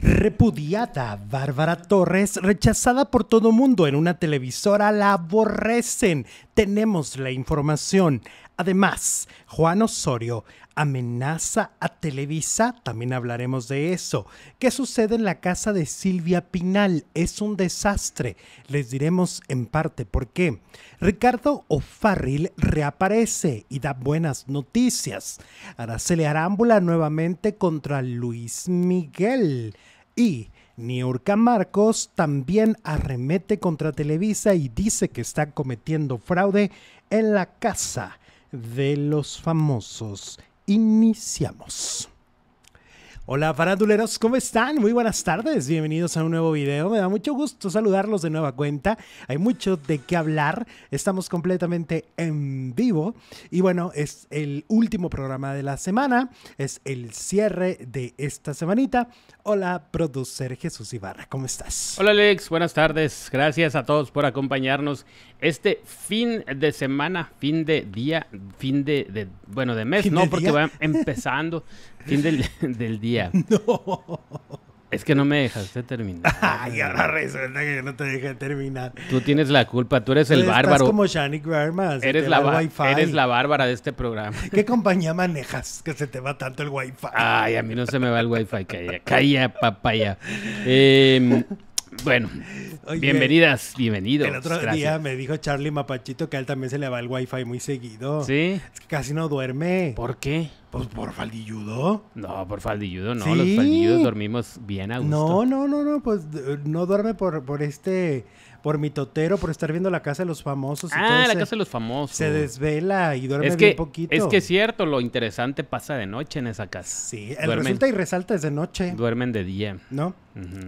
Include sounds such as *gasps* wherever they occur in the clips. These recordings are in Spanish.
Repudiada, Bárbara Torres, rechazada por todo mundo en una televisora, la aborrecen. Tenemos la información. Además, Juan Osorio amenaza a Televisa, también hablaremos de eso. ¿Qué sucede en la casa de Silvia Pinal? Es un desastre, les diremos en parte por qué. Ricardo O'Farrill reaparece y da buenas noticias. Araceli Arámbula nuevamente contra Luis Miguel. Y Niurka Marcos también arremete contra Televisa y dice que está cometiendo fraude en la casa de los famosos. Iniciamos. Hola faranduleros, ¿cómo están? Muy buenas tardes, bienvenidos a un nuevo video. Me da mucho gusto saludarlos de nueva cuenta. Hay mucho de qué hablar, estamos completamente en vivo. Y bueno, es el último programa de la semana, es el cierre de esta semanita. Hola, producer Jesús Ibarra, ¿cómo estás? Hola Alex, buenas tardes. Gracias a todos por acompañarnos este fin de semana, fin de día, fin de, bueno, de mes, no, porque va empezando, fin del, *laughs* día. *laughs* No. Es que no me dejaste terminar. *laughs* Ay, ahora resulta que yo no te dejé terminar. Tú tienes la culpa, tú eres el bárbaro. Estás como Shani Vermas. eres, la eres la bárbara de este programa. ¿Qué compañía manejas que se te va tanto el Wi-Fi? Ay, a mí no se me va el wifi, fi calla, papaya. Eh, bueno, bienvenidas, bienvenidos. El otro día me dijo Charlie Mapachito que a él también se le va el wifi muy seguido. ¿Sí? Es que casi no duerme. ¿Por qué? Pues por faldilludo. No, por faldilludo no. Los faldilludos dormimos bien a gusto. No, no, no, no. Pues eh, no duerme por, este por mi totero, por estar viendo la casa de los famosos. ah, la casa de los famosos. Se desvela y duerme es poquito. Es que es cierto, lo interesante pasa de noche en esa casa. Sí, resulta y resalta es de noche. Duermen de día. ¿No?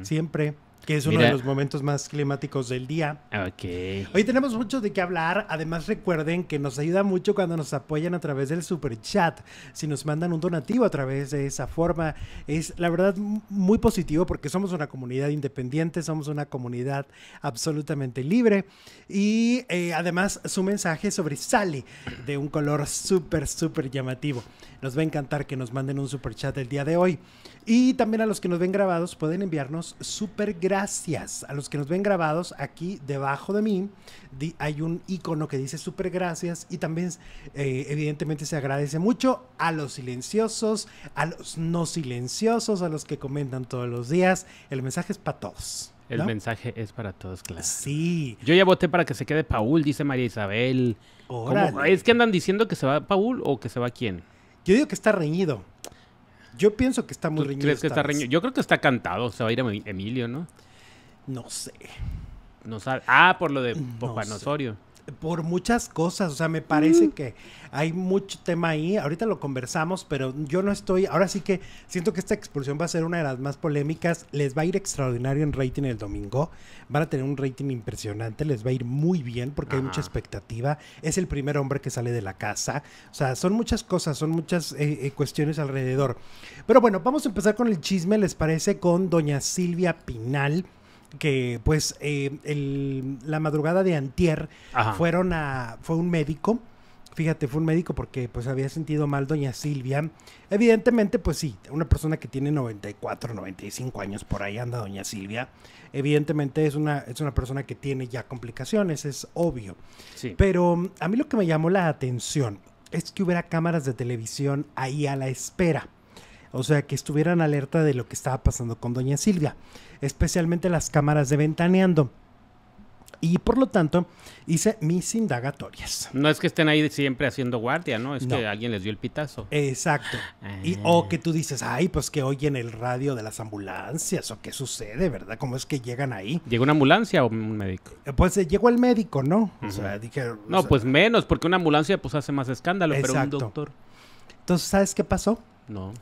Siempre que es uno de los momentos más climáticos del día. Ok. Hoy tenemos mucho de qué hablar. Además, recuerden que nos ayuda mucho cuando nos apoyan a través del super chat. Si nos mandan un donativo a través de esa forma, es la verdad muy positivo porque somos una comunidad independiente, somos una comunidad absolutamente libre. Y eh, además, su mensaje sobresale de un color súper, súper llamativo. Nos va a encantar que nos manden un super chat el día de hoy. Y también a los que nos ven grabados pueden enviarnos super gracias gracias. A los que nos ven grabados, aquí debajo de mí hay un icono que dice súper gracias y también eh, evidentemente se agradece mucho a los silenciosos, a los no silenciosos, a los que comentan todos los días. El mensaje es para todos. El mensaje es para todos, claro. Sí. Yo ya voté para que se quede Paul, dice María Isabel. ¿Es que andan diciendo que se va Paul o que se va quién? Yo digo que está reñido. Yo pienso que está muy reñido. está reñido? Yo creo que está cantado. Se va a ir a Emilio, ¿no? No sé. No Ah, por lo de Popanosorio. Por muchas cosas, o sea, me parece mm. que hay mucho tema ahí. Ahorita lo conversamos, pero yo no estoy. Ahora sí que siento que esta expulsión va a ser una de las más polémicas. Les va a ir extraordinario en rating el domingo. Van a tener un rating impresionante. Les va a ir muy bien porque hay mucha expectativa. Es el primer hombre que sale de la casa. O sea, son muchas cosas, son muchas eh, eh, cuestiones alrededor. Pero bueno, vamos a empezar con el chisme, ¿les parece? Con doña Silvia Pinal que pues eh, la madrugada de antier fueron a, fue un médico, fíjate, fue un médico porque pues había sentido mal doña Silvia. Evidentemente, pues sí, una persona que tiene 94, 95 años, por ahí anda doña Silvia. Evidentemente es una, es una persona que tiene ya complicaciones, es obvio. Sí. Pero a mí lo que me llamó la atención es que hubiera cámaras de televisión ahí a la espera o sea, que estuvieran alerta de lo que estaba pasando con doña Silvia, especialmente las cámaras de ventaneando. Y por lo tanto, hice mis indagatorias. No es que estén ahí siempre haciendo guardia, ¿no? Es que alguien les dio el pitazo. Exacto. Y, ah. o que tú dices, ay, pues que oyen el radio de las ambulancias, o qué sucede, ¿verdad? ¿Cómo es que llegan ahí? ¿Llegó una ambulancia o un médico? Eh, pues eh, llegó el médico, ¿no? O sea, dijeron... no, pues menos, porque una ambulancia pues hace más escándalo, pero un doctor. Entonces, ¿sabes qué pasó? No.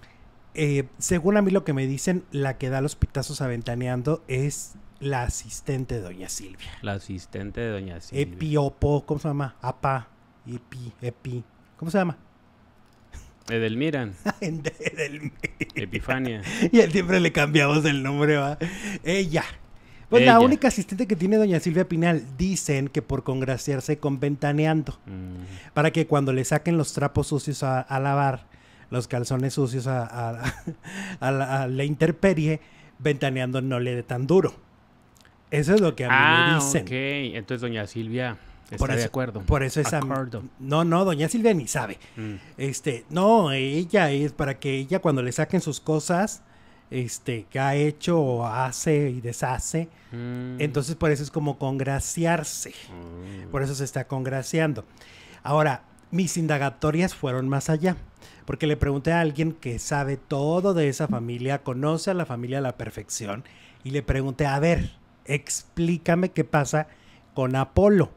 Eh, según a mí lo que me dicen, la que da los pitazos aventaneando es la asistente de Doña Silvia. La asistente de Doña Silvia. Epiopo, ¿cómo se llama? Apa, Epi, Epi. ¿Cómo se llama? Edelmiran. *laughs* Edelmiran. Epifania. *laughs* Y él siempre le cambiamos el nombre, ¿va? Ella. Pues la única asistente que tiene doña Silvia Pinal, dicen que por congraciarse con Ventaneando, mm. para que cuando le saquen los trapos sucios a lavar, los calzones sucios a, *laughs* la, interperie, ventaneando no le dé tan duro. Eso es lo que a mí me ah, dicen. ok. Entonces, doña Silvia está de acuerdo. Por eso es... Acuerdo. No, no, doña Silvia ni sabe. Mm. Este, no, ella es para que ella cuando le saquen sus cosas este, que ha hecho o hace y deshace. Mm. Entonces, por eso es como congraciarse. Mm. Por eso se está congraciando. Ahora, mis indagatorias fueron más allá porque le pregunté a alguien que sabe todo de esa familia, conoce a la familia a la perfección, y le pregunté, a ver, explícame qué pasa con Apolo,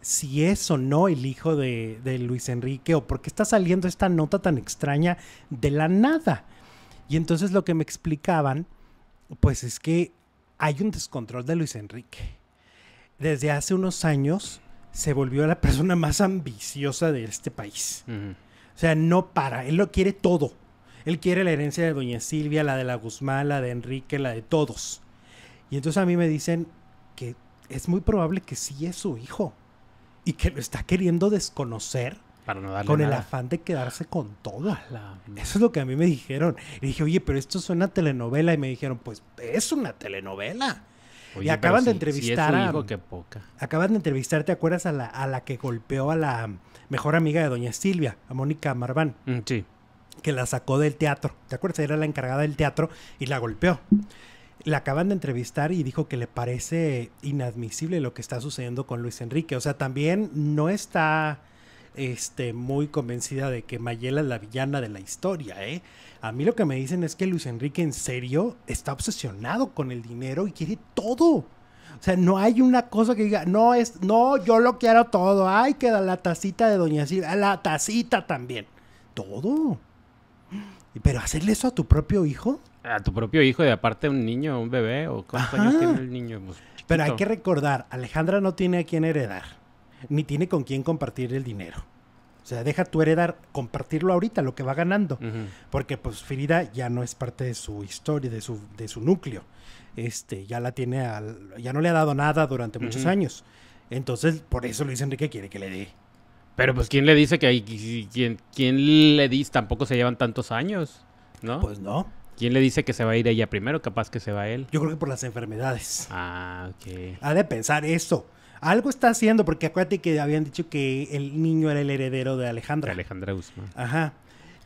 si es o no el hijo de, Luis Enrique, o por qué está saliendo esta nota tan extraña de la nada. Y entonces lo que me explicaban, pues es que hay un descontrol de Luis Enrique. Desde hace unos años se volvió la *laughs* persona más ambiciosa de este país. O sea, no para. Él lo quiere todo. Él quiere la herencia de Doña Silvia, la de la Guzmán, la de Enrique, la de todos. Y entonces a mí me dicen que es muy probable que sí es su hijo y que lo está queriendo desconocer con el afán de quedarse con todo. Eso es lo que a mí me dijeron. Y dije, oye, pero esto es una telenovela. Y me dijeron, pues es una telenovela y acaban de entrevistar poca. Acaban de entrevistar, ¿te acuerdas a la, a la que golpeó a la mejor amiga de doña Silvia, a Mónica Marván? Mm, sí. Que la sacó del teatro. ¿Te acuerdas? Era la encargada del teatro y la golpeó. La acaban de entrevistar y dijo que le parece inadmisible lo que está sucediendo con Luis Enrique. O sea, también no está este, muy convencida de que Mayela es la villana de la historia, ¿eh? A mí lo que me dicen es que Luis Enrique en serio está obsesionado con el dinero y quiere todo. O sea, no hay una cosa que diga, no, es, no, yo lo quiero todo. Ay, queda la tacita de Doña Silvia, ah, la tacita también. Todo. Pero hacerle eso a tu propio hijo. A tu propio hijo y aparte un niño, un bebé, o años el niño. Pues, Pero hay que recordar, Alejandra no tiene a quién heredar ni tiene con quién compartir el dinero. O sea, deja tu heredar, compartirlo ahorita, lo que va ganando. Porque pues Frida ya no es parte de su historia, de su, de su núcleo. Este, ya la tiene al, ya no le ha dado nada durante muchos años. Entonces, por eso Luis Enrique quiere que le dé. Pero pues quién le dice que hay quién, le dice tampoco se llevan tantos años, ¿no? Pues no. ¿Quién le dice que se va a ir ella primero? Capaz que se va él. Yo creo que por las enfermedades. Ah, ok. Ha de pensar eso. Algo está haciendo, porque acuérdate que habían dicho que el niño era el heredero de Alejandra. Alejandra Guzmán. Ajá.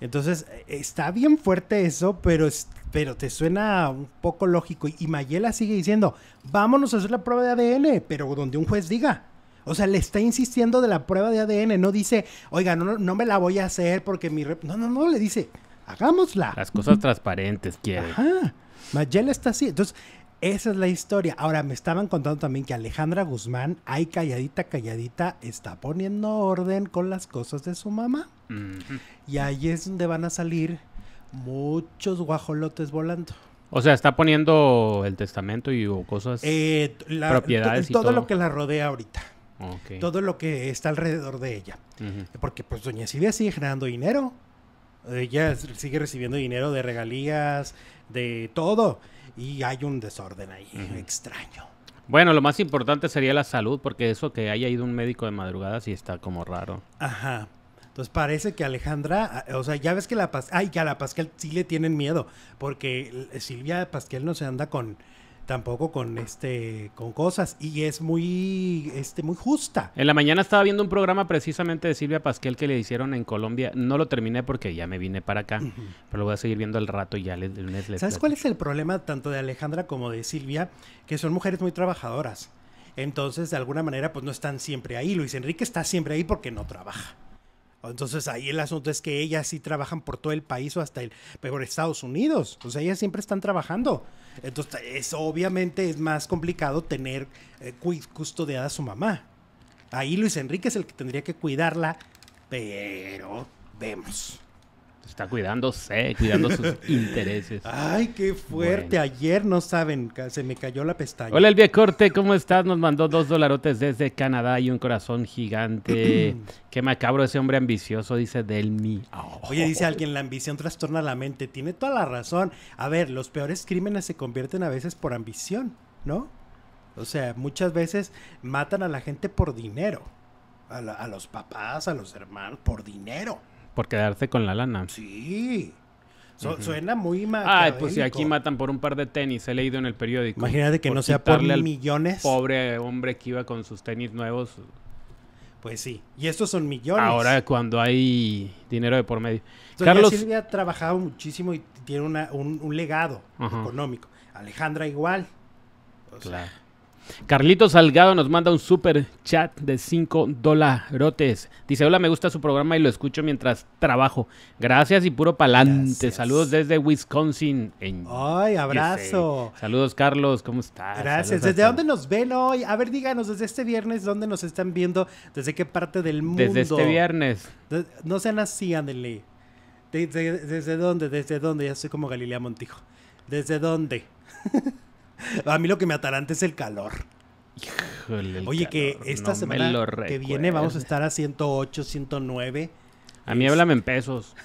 Entonces, está bien fuerte eso, pero, pero te suena un poco lógico. Y Mayela sigue diciendo, vámonos a hacer la prueba de ADN, pero donde un juez diga. O sea, le está insistiendo de la prueba de ADN, no dice, oiga, no, no me la voy a hacer porque mi... no, no, no, le dice, hagámosla. Las cosas transparentes quiere. Ajá. Mayela está así. Entonces, esa es la historia. Ahora, me estaban contando también que Alejandra Guzmán, ahí calladita, calladita, está poniendo orden con las cosas de su mamá. Y ahí es donde van a salir muchos guajolotes volando. O sea, está poniendo el testamento y cosas, eh, la, propiedades y todo lo que la rodea ahorita. Todo lo que está alrededor de ella. Porque pues doña Silvia sigue generando dinero. Ella sigue recibiendo dinero de regalías, de todo y hay un desorden ahí extraño. Bueno, lo más importante sería la salud, porque eso que haya ido un médico de madrugada y está como raro. Ajá. Entonces parece que Alejandra, ah, o sea, ya ves que la pas ay, que a la Pascual sí le tienen miedo, porque Silvia Pascual no se anda con, tampoco con este con cosas y es muy este muy justa. En la mañana estaba viendo un programa precisamente de Silvia Pasquel que le hicieron en Colombia, no lo terminé porque ya me vine para acá, pero lo voy a seguir viendo al rato y ya les, el ¿Sabes cuál es el problema tanto de Alejandra como de Silvia? Que son mujeres muy trabajadoras. Entonces, de alguna manera pues no están siempre ahí. Luis Enrique está siempre ahí porque no trabaja. Entonces ahí el asunto es que ellas sí trabajan por todo el país o hasta el peor Estados Unidos. O sea, ellas siempre están trabajando. Entonces, obviamente es más complicado tener eh, custodiada a su mamá. Ahí Luis Enrique es el que tendría que cuidarla, pero vemos. Está cuidándose, cuidando sus *laughs* intereses. Ay, qué fuerte. Ayer no saben, se me cayó la pestaña. Hola, Elvia Corte, ¿cómo estás? Nos mandó dos dolarotes desde Canadá y un corazón gigante. *clears throat* qué macabro ese hombre ambicioso, dice Delmi. Oh. Oye, dice alguien, la ambición trastorna la mente. Tiene toda la razón. A ver, los peores crímenes se convierten a veces por ambición, ¿no? O sea, muchas veces matan a la gente por dinero. a los papás, a los hermanos, por dinero. Por quedarse con la lana. Sí. Suena muy mal. Ay, pues si aquí matan por un par de tenis, he leído en el periódico. Imagínate que no sea por millones. pobre hombre que iba con sus tenis nuevos. Pues sí, y estos son millones. Ahora cuando hay dinero de por medio. Carlos Silvia ha trabajado muchísimo y tiene un, legado económico. Alejandra igual. claro. Carlito Salgado nos manda un super chat de 5 dolarotes. Dice, hola, me gusta su programa y lo escucho mientras trabajo. Gracias y puro palante. Saludos desde Wisconsin. En ¡Ay, abrazo! Saludos, Carlos, ¿cómo estás? Gracias. ¿Desde dónde nos ven hoy? A ver, díganos, desde este viernes, ¿dónde nos están viendo? ¿Desde qué parte del mundo? Desde este viernes. no sean así, Ándele. ¿Desde dónde? ¿Desde dónde? Ya soy como Galilea Montijo. ¿Desde dónde? *laughs* *laughs* A mí lo que me ataranta es el calor. Híjole, Oye, que esta semana que viene vamos a estar a 108, 109. A mí háblame en pesos.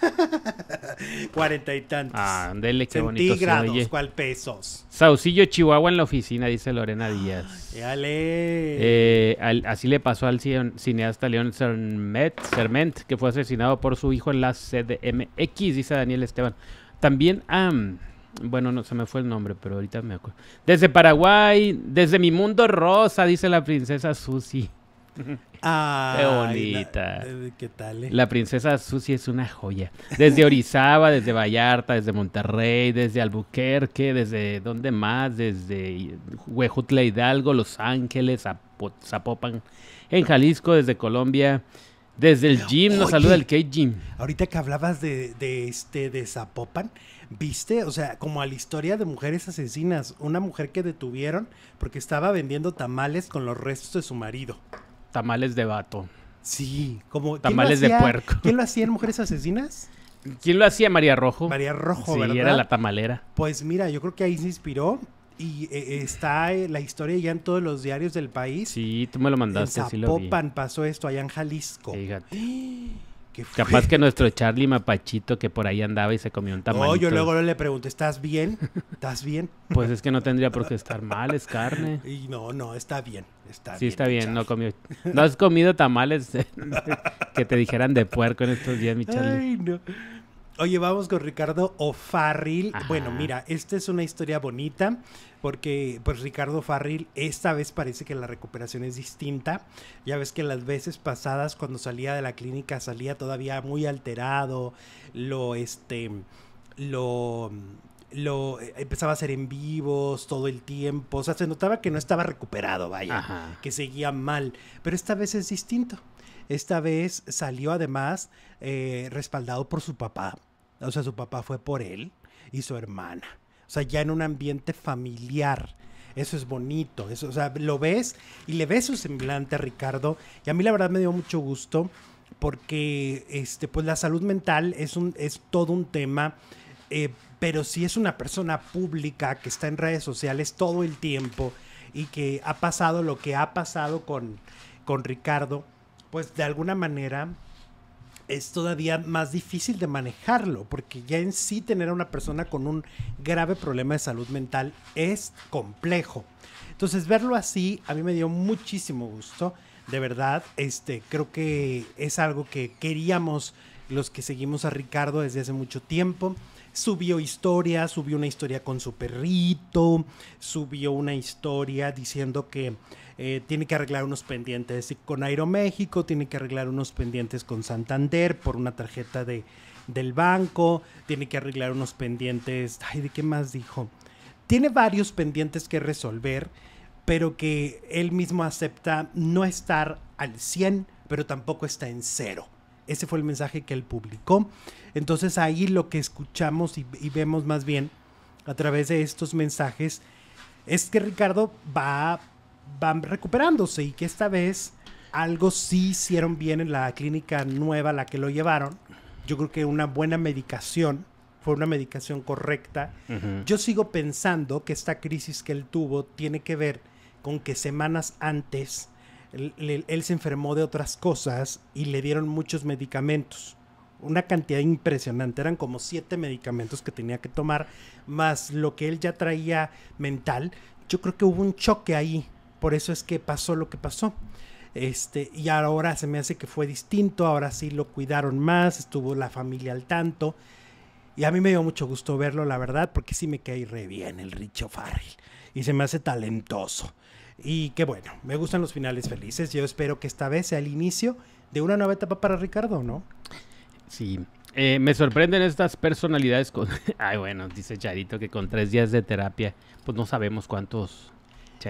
*laughs* Cuarenta y tantos. Ah, qué Centígrados, bonito. ¿cuál pesos? Saucillo, Chihuahua en la oficina, dice Lorena Díaz. Eh, así le pasó al cineasta León Serment que fue asesinado por su hijo en la CDMX, dice Daniel Esteban. También, a... Bueno, no se me fue el nombre, pero ahorita me acuerdo. Desde Paraguay, desde mi mundo rosa, dice la princesa Susi. Ah, *laughs* Qué bonita. Eh, ¿Qué tal? Eh? La princesa Susi es una joya. Desde Orizaba, *laughs* desde Vallarta, desde Monterrey, desde Albuquerque, desde donde más, desde Huejutla Hidalgo, Los Ángeles, Zapopan, en Jalisco, desde Colombia. Desde el gym, nos saluda el Kate gym Ahorita que hablabas de, este, de Zapopan, ¿Viste? O sea, como a la historia de mujeres asesinas, una mujer que detuvieron porque estaba vendiendo tamales con los restos de su marido. Tamales de vato. Sí, como tamales de puerco. ¿Quién lo hacía en Mujeres Asesinas? ¿Quién lo hacía María Rojo? María Rojo, sí, era la tamalera. Pues mira, yo creo que ahí se inspiró y eh, eh, está eh, la historia ya en todos los diarios del país. Sí, tú me lo mandaste. sí lo vi. pasó esto allá en Jalisco. ¡Ah! Capaz que nuestro Charlie Mapachito que por ahí andaba y se comió un tamalito. No, yo luego le pregunté, ¿estás bien? ¿Estás bien? Pues es que no tendría por qué estar mal, es carne. Y no, no, está bien. Está sí, está bien, no comió. ¿No has comido tamales eh, que te dijeran de puerco en estos días, mi Charlie? Ay, no. Oye, vamos con Ricardo O'Farrill. Bueno, mira, esta es una historia bonita porque pues Ricardo Farril esta vez parece que la recuperación es distinta. Ya ves que las veces pasadas cuando salía de la clínica salía todavía muy alterado, lo este lo lo eh, empezaba a hacer en vivos todo el tiempo, o sea, se notaba que no estaba recuperado, vaya, que seguía mal, pero esta vez es distinto. Esta vez salió además eh, respaldado por su papá, o sea, su papá fue por él y su hermana. O sea, ya en un ambiente familiar. Eso es bonito. Eso, o sea, lo ves y le ves su semblante a Ricardo. Y a mí la verdad me dio mucho gusto porque este, pues la salud mental es, un, es todo un tema. Eh, pero si es una persona pública que está en redes sociales todo el tiempo y que ha pasado lo que ha pasado con, con Ricardo, pues de alguna manera es todavía más difícil de manejarlo, porque ya en sí tener a una persona con un grave problema de salud mental es complejo. Entonces verlo así a mí me dio muchísimo gusto, de verdad, este creo que es algo que queríamos los que seguimos a Ricardo desde hace mucho tiempo. Subió historia, subió una historia con su perrito, subió una historia diciendo que eh, tiene que arreglar unos pendientes con Aeroméxico, tiene que arreglar unos pendientes con Santander por una tarjeta del banco, tiene que arreglar unos pendientes, ay, ¿de qué más dijo? Tiene varios pendientes que resolver, pero que él mismo acepta no estar al 100, pero tampoco está en cero. Ese fue el mensaje que él publicó. Entonces ahí lo que escuchamos y, vemos más bien a través de estos mensajes es que Ricardo va, va recuperándose y que esta vez algo sí hicieron bien en la clínica nueva a la que lo llevaron. Yo creo que una buena medicación fue una medicación correcta. Yo sigo pensando que esta crisis que él tuvo tiene que ver con que semanas antes él, se enfermó de otras cosas y le dieron muchos medicamentos. Una cantidad impresionante, eran como siete medicamentos que tenía que tomar, más lo que él ya traía mental. Yo creo que hubo un choque ahí, por eso es que pasó lo que pasó. Este, y ahora se me hace que fue distinto, ahora sí lo cuidaron más, estuvo la familia al tanto. Y a mí me dio mucho gusto verlo, la verdad, porque sí me cae re bien el Richo Farrell. Y se me hace talentoso. Y qué bueno, me gustan los finales felices. Yo espero que esta vez sea el inicio de una nueva etapa para Ricardo, ¿no? Sí. Eh, me sorprenden estas personalidades con... *laughs* Ay, bueno, dice Charito que con tres días de terapia, pues no sabemos cuántos...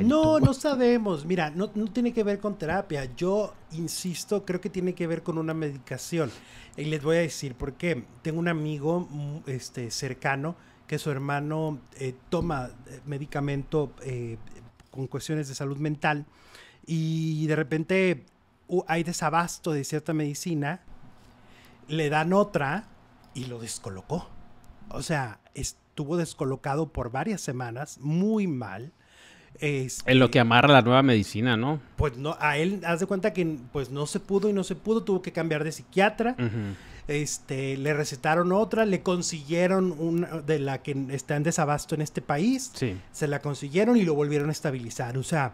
No, no sabemos. Mira, no, tiene que ver con terapia. Yo insisto, creo que tiene que ver con una medicación. Y les voy a decir por qué. Tengo un amigo mm, este, cercano que su hermano eh, toma eh, medicamento cuestiones de salud mental y de repente hay desabasto de cierta medicina, le dan otra y lo descolocó. O sea, estuvo descolocado por varias semanas, muy mal. es este en lo que amarra la nueva medicina, ¿no? Pues no, a él, haz de cuenta que pues no se pudo y no se pudo, tuvo que cambiar de psiquiatra este, le recetaron otra, le consiguieron una de la que está en desabasto en este país, se la consiguieron y lo volvieron a estabilizar. O sea,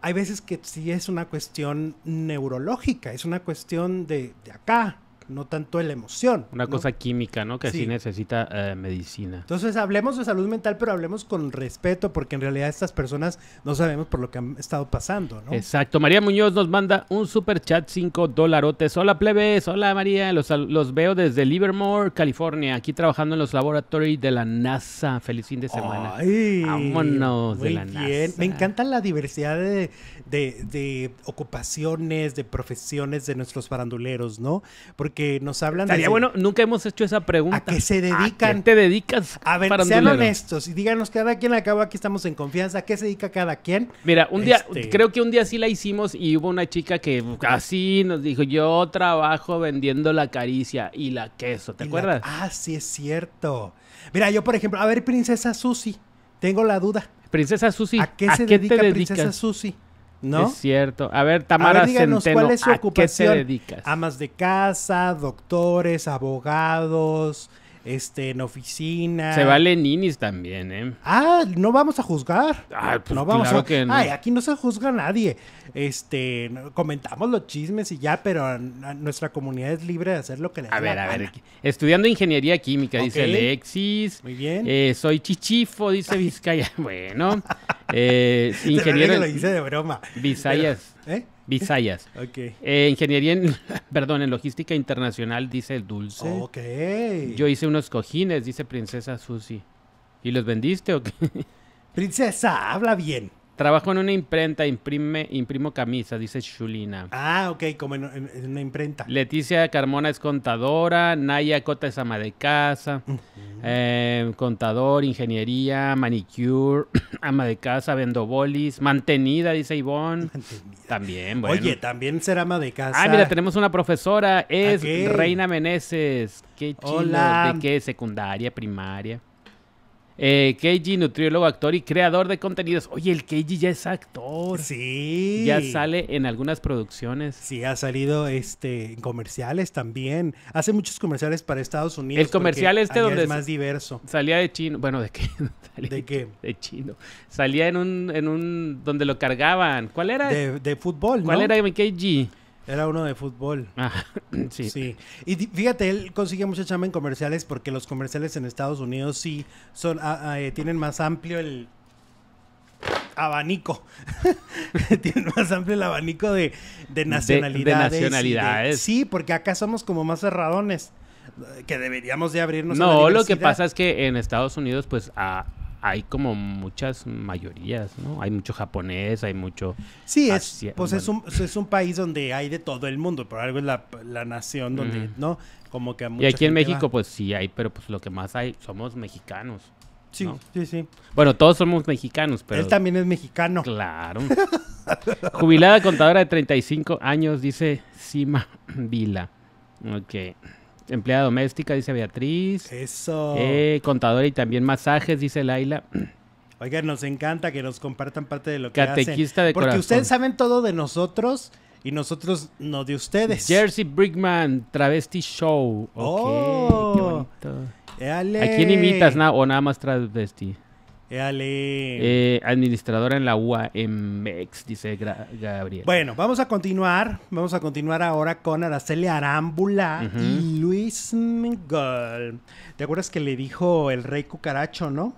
hay veces que sí es una cuestión neurológica, es una cuestión de, de acá, no tanto la emoción. Una cosa química, ¿no? Que sí, necesita eh, medicina. Entonces hablemos de salud mental, pero hablemos con respeto, porque en realidad estas personas no sabemos por lo que han estado pasando, ¿no? Exacto. María Muñoz nos manda un super chat, 5 dolarotes. Hola, plebes. Hola, María. Los, veo desde Livermore, California. Aquí trabajando en los laboratorios de la NASA. Feliz fin de semana. Ay, Vámonos Me encanta la diversidad de, ocupaciones, de profesiones de nuestros faranduleros, ¿no? Porque que nos hablan de. Sería bueno, nunca hemos hecho esa pregunta. ¿A qué se dedican? ¿A qué te dedicas? A ver, sean honestos y díganos cada quien acaba. aquí estamos en confianza, ¿a qué se dedica cada quien? Mira, un día, este, creo que un día sí la hicimos y hubo una chica que así nos dijo, yo trabajo vendiendo la caricia y la queso, ¿te acuerdas? Ah, sí, es cierto. Mira, yo por ejemplo, a ver, princesa Susi, tengo la duda. Princesa Susi, ¿a qué, se dedica princesa Susi? ¿No? Es cierto. A ver, Tamara ¿cuál es su ¿a qué te dedicas? Amas de casa, doctores, abogados, este, en oficina. Se vale ninis también, ¿eh? Ah, no vamos a juzgar. Ah, pues no vamos a... Ay, aquí no se juzga nadie. Este, comentamos los chismes y ya, pero nuestra comunidad es libre de hacer lo que le A ver, a ver. Estudiando ingeniería química, dice Alexis. Muy bien. Eh, soy chichifo, dice *laughs* Vizcaya. *laughs* bueno. Eh, ingeniero. Se lo hice de broma. Visayas. ¿eh? Visayas. *laughs* Eh, ingeniería *laughs* perdón, en logística internacional, dice el Dulce. Yo hice unos cojines, dice Princesa Susi. ¿Y los vendiste o qué? *laughs* Princesa, habla bien. Trabajo en una imprenta, imprime, imprimo camisas, dice Shulina. Ah, ok, como en, una imprenta. Leticia Carmona es contadora, Naya Cota es ama de casa, eh, contador, ingeniería, manicure, *clears throat* ama de casa, vendo bolis, mantenida, dice Ivonne. También, bueno. Oye, también será ama de casa. Ah, mira, tenemos una profesora, es Reina Meneses. Qué chido, ¿de qué? ¿Secundaria, primaria? Eh, Keiji, nutriólogo, actor y creador de contenidos. Oye, el Keiji ya es actor. Sí. Ya sale en algunas producciones. Sí, ha salido este, en comerciales también. Hace muchos comerciales para Estados Unidos. El comercial este donde... Es más diverso. Salía de chino. Bueno, ¿de qué? *laughs* ¿De qué? De chino. Salía en un, en un... donde lo cargaban. ¿Cuál era? De, de fútbol, ¿Cuál era el Keiji? Era uno de fútbol. Ah, *clears throat* sí. sí. Y fíjate, él consigue mucha chama en comerciales porque los comerciales en Estados Unidos sí son, ah, ah, eh, tienen más amplio el abanico. *laughs* tienen más amplio el abanico de, de nacionalidades. nacionalidades. sí, porque acá somos como más cerradones. Que deberíamos de abrirnos. No, lo que pasa es que en Estados Unidos, pues, a, hay como muchas mayorías, ¿no? Hay mucho japonés, hay mucho... Sí, es, pues, pues es, un, país donde hay de todo el mundo, por algo es la, nación donde, ¿no? Como que Y aquí en México, pues sí hay, pero pues lo que más hay somos mexicanos. Sí, sí, sí. Bueno, todos somos mexicanos, pero... Él también es mexicano. Claro. *laughs* Jubilada contadora de 35 años, dice Sima Vila. Ok empleada doméstica, dice Beatriz. Eso. Eh, contadora y también masajes, dice Laila. Oigan, nos encanta que nos compartan parte de lo que Catequista hacen. de Porque ustedes saben todo de nosotros y nosotros no de ustedes. Jersey Brickman, Travesti Show. Okay, qué oh. bonito. ¿A quién imitas o nada más travesti? Eh, administradora en la UAMX, dice Gabriel. Bueno, vamos a continuar. Vamos a continuar ahora con Araceli Arámbula y Luis Mingol. ¿Te acuerdas que le dijo el rey cucaracho, no?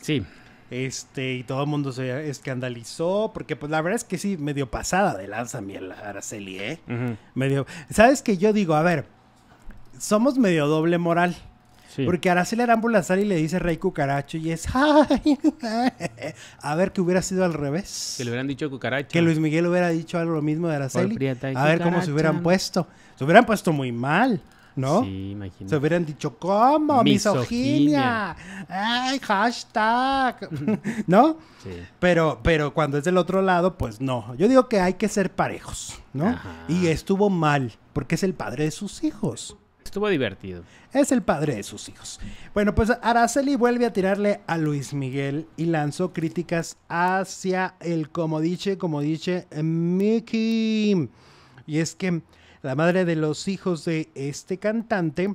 Sí. Este, y todo el mundo se escandalizó, porque pues la verdad es que sí, medio pasada de lanza mi Araceli, ¿eh? Medio... ¿Sabes que Yo digo, a ver, somos medio doble moral. Porque Araceli Arámbula y le dice Rey Cucaracho y es... *laughs* a ver, que hubiera sido al revés. Que le hubieran dicho Cucaracho. Que Luis Miguel hubiera dicho algo lo mismo de Araceli. A ver cómo se hubieran puesto. Se hubieran puesto muy mal. ¿no? Sí, imagínate. Se hubieran dicho, ¿cómo? Misoginia. Ay, hashtag. *laughs* ¿No? Sí. Pero, pero cuando es del otro lado, pues no. Yo digo que hay que ser parejos, ¿no? Y estuvo mal, porque es el padre de sus hijos. Estuvo divertido. Es el padre de sus hijos. Bueno, pues Araceli vuelve a tirarle a Luis Miguel y lanzó críticas hacia el como dice, como dice eh, Mickey. Y es que la madre de los hijos de este cantante,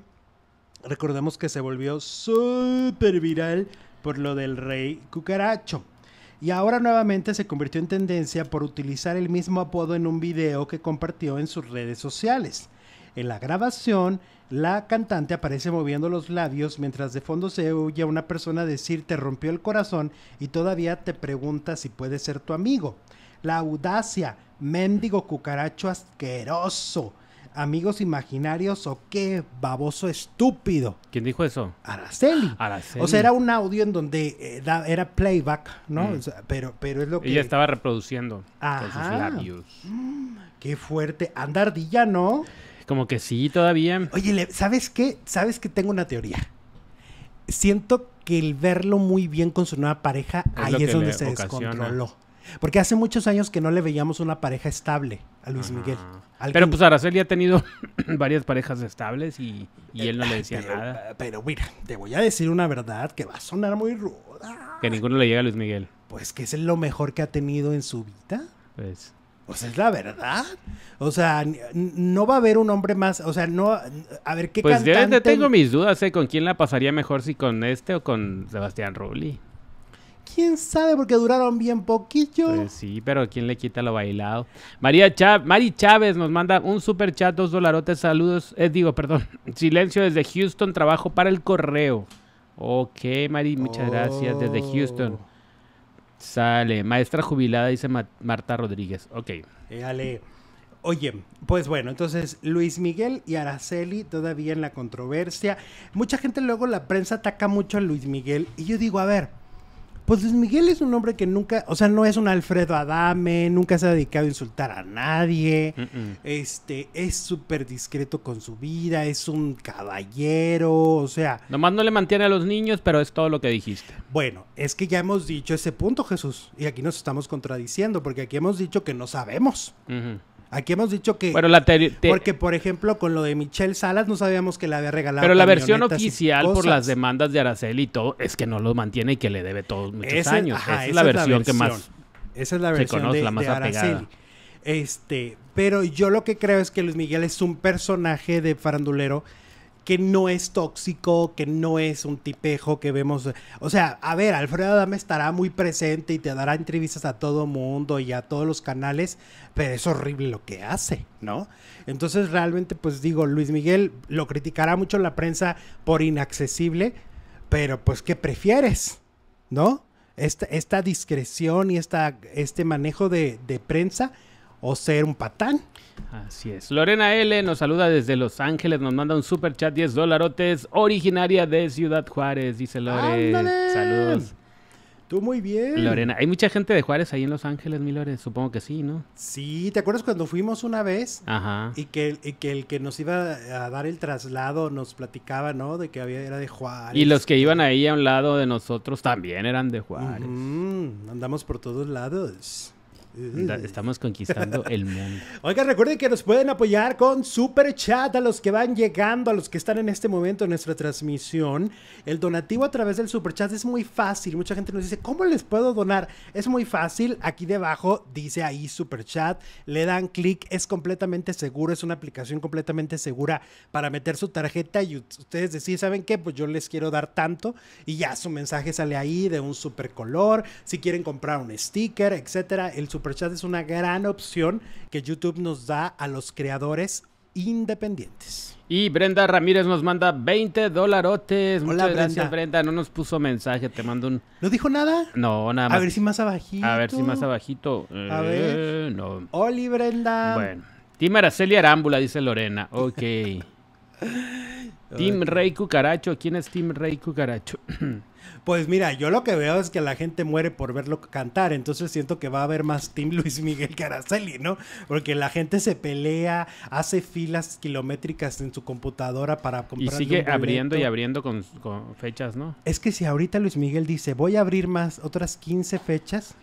recordemos que se volvió súper viral por lo del rey cucaracho. Y ahora nuevamente se convirtió en tendencia por utilizar el mismo apodo en un video que compartió en sus redes sociales. En la grabación, la cantante aparece moviendo los labios mientras de fondo se oye a una persona decir te rompió el corazón y todavía te pregunta si puede ser tu amigo. La audacia, mendigo cucaracho asqueroso. Amigos imaginarios o qué baboso estúpido. ¿Quién dijo eso? Araceli. *gasps* O sea, era un audio en donde eh, era playback, ¿no? Mm. pero, pero es lo que. Ella estaba reproduciendo con sus labios. Mm, qué fuerte. Andardilla, ¿no? Como que sí, todavía. Oye, ¿sabes qué? ¿Sabes que tengo una teoría? Siento que el verlo muy bien con su nueva pareja, ahí es donde se descontroló. Porque hace muchos años que no le veíamos una pareja estable a Luis Miguel. pero pues Araceli ha tenido *coughs* varias parejas estables y, él no le decía eh, nada. Eh, pero mira, te voy a decir una verdad que va a sonar muy ruda. Que ninguno le llega a Luis Miguel. Pues que es lo mejor que ha tenido en su vida. Pues. Pues es la verdad. O sea, no va a haber un hombre más. O sea, no. A ver qué pues cantante. tengo mis dudas, ¿eh? ¿Con quién la pasaría mejor? ¿Si con este o con Sebastián Rulli? quién sabe porque duraron bien poquillo. Pues sí, pero quién le quita lo bailado. María Chávez, Mari Chávez nos manda un super chat, dos dolarotes, saludos, eh, digo, perdón, *laughs* silencio desde Houston, trabajo para el correo. Ok, Mari, muchas gracias desde Houston. Oh. Sale, maestra jubilada, dice Marta Rodríguez. Ok. Oye, pues bueno, entonces Luis Miguel y Araceli todavía en la controversia. Mucha gente luego la prensa ataca mucho a Luis Miguel y yo digo, a ver, pues Luis Miguel es un hombre que nunca, o sea, no es un Alfredo Adame, nunca se ha dedicado a insultar a nadie. Este, es súper discreto con su vida, es un caballero, o sea. Nomás no le mantiene a los niños, pero es todo lo que dijiste. Bueno, es que ya hemos dicho ese punto, Jesús, y aquí nos estamos contradiciendo, porque aquí hemos dicho que no sabemos. Aquí hemos dicho que. porque, por ejemplo, con lo de Michelle Salas no sabíamos que le había regalado. Pero la versión oficial, por las demandas de Araceli y todo, es que no los mantiene y que le debe todos muchos años. esa, es la, versión, que más. Esa se conoce, la más Este, pero yo lo que creo es que Luis Miguel es un personaje de farandulero que no es tóxico, que no es un tipejo que vemos. O sea, a ver, Alfredo Adame estará muy presente y te dará entrevistas a todo mundo y a todos los canales, pero es horrible lo que hace, ¿no? Entonces, realmente, pues digo, Luis Miguel lo criticará mucho la prensa por inaccesible, pero pues, ¿qué prefieres? ¿No? Esta, esta discreción y esta, este manejo de prensa o ser un patán. Así es. Lorena L nos saluda desde Los Ángeles, nos manda un super chat 10 dolarotes, originaria de Ciudad Juárez, dice Lore. Saludos. Tú muy bien. Lorena, hay mucha gente de Juárez ahí en Los Ángeles, mi Lore, supongo que sí, ¿no? Sí, ¿te acuerdas cuando fuimos una vez? Ajá. Y que, el que nos iba a dar el traslado nos platicaba, ¿no? De que había, era de Juárez. Y los que iban ahí a un lado de nosotros también eran de Juárez. andamos por todos lados. Estamos conquistando *laughs* el mundo. Oiga, recuerden que nos pueden apoyar con super chat a los que van llegando, a los que están en este momento en nuestra transmisión. El donativo a través del super chat es muy fácil. Mucha gente nos dice, ¿cómo les puedo donar? Es muy fácil. Aquí debajo dice ahí super chat. Le dan clic. Es completamente seguro. Es una aplicación completamente segura para meter su tarjeta y ustedes decir, ¿saben qué? Pues yo les quiero dar tanto. Y ya su mensaje sale ahí de un super color. Si quieren comprar un sticker, etcétera. El super chat es una gran opción que YouTube nos da a los creadores independientes. Y Brenda Ramírez nos manda 20 dolarotes. Hola, Muchas gracias, Brenda. No nos puso mensaje, te mando un... ¿No dijo nada? No, nada más. A ver si más abajito. A ver si más abajito. A ver. Eh, no. Oli, Brenda. Bueno. Tim Araceli Arámbula, dice Lorena. Ok. *laughs* Team Rey Cucaracho, ¿quién es Team Rey Cucaracho? *clears throat* Pues mira, yo lo que veo es que la gente muere por verlo cantar, entonces siento que va a haber más Team Luis Miguel Caraceli, ¿no? Porque la gente se pelea, hace filas kilométricas en su computadora para comprar. Y sigue abriendo y abriendo con, con, fechas, ¿no? Es que si ahorita Luis Miguel dice, voy a abrir más otras 15 fechas,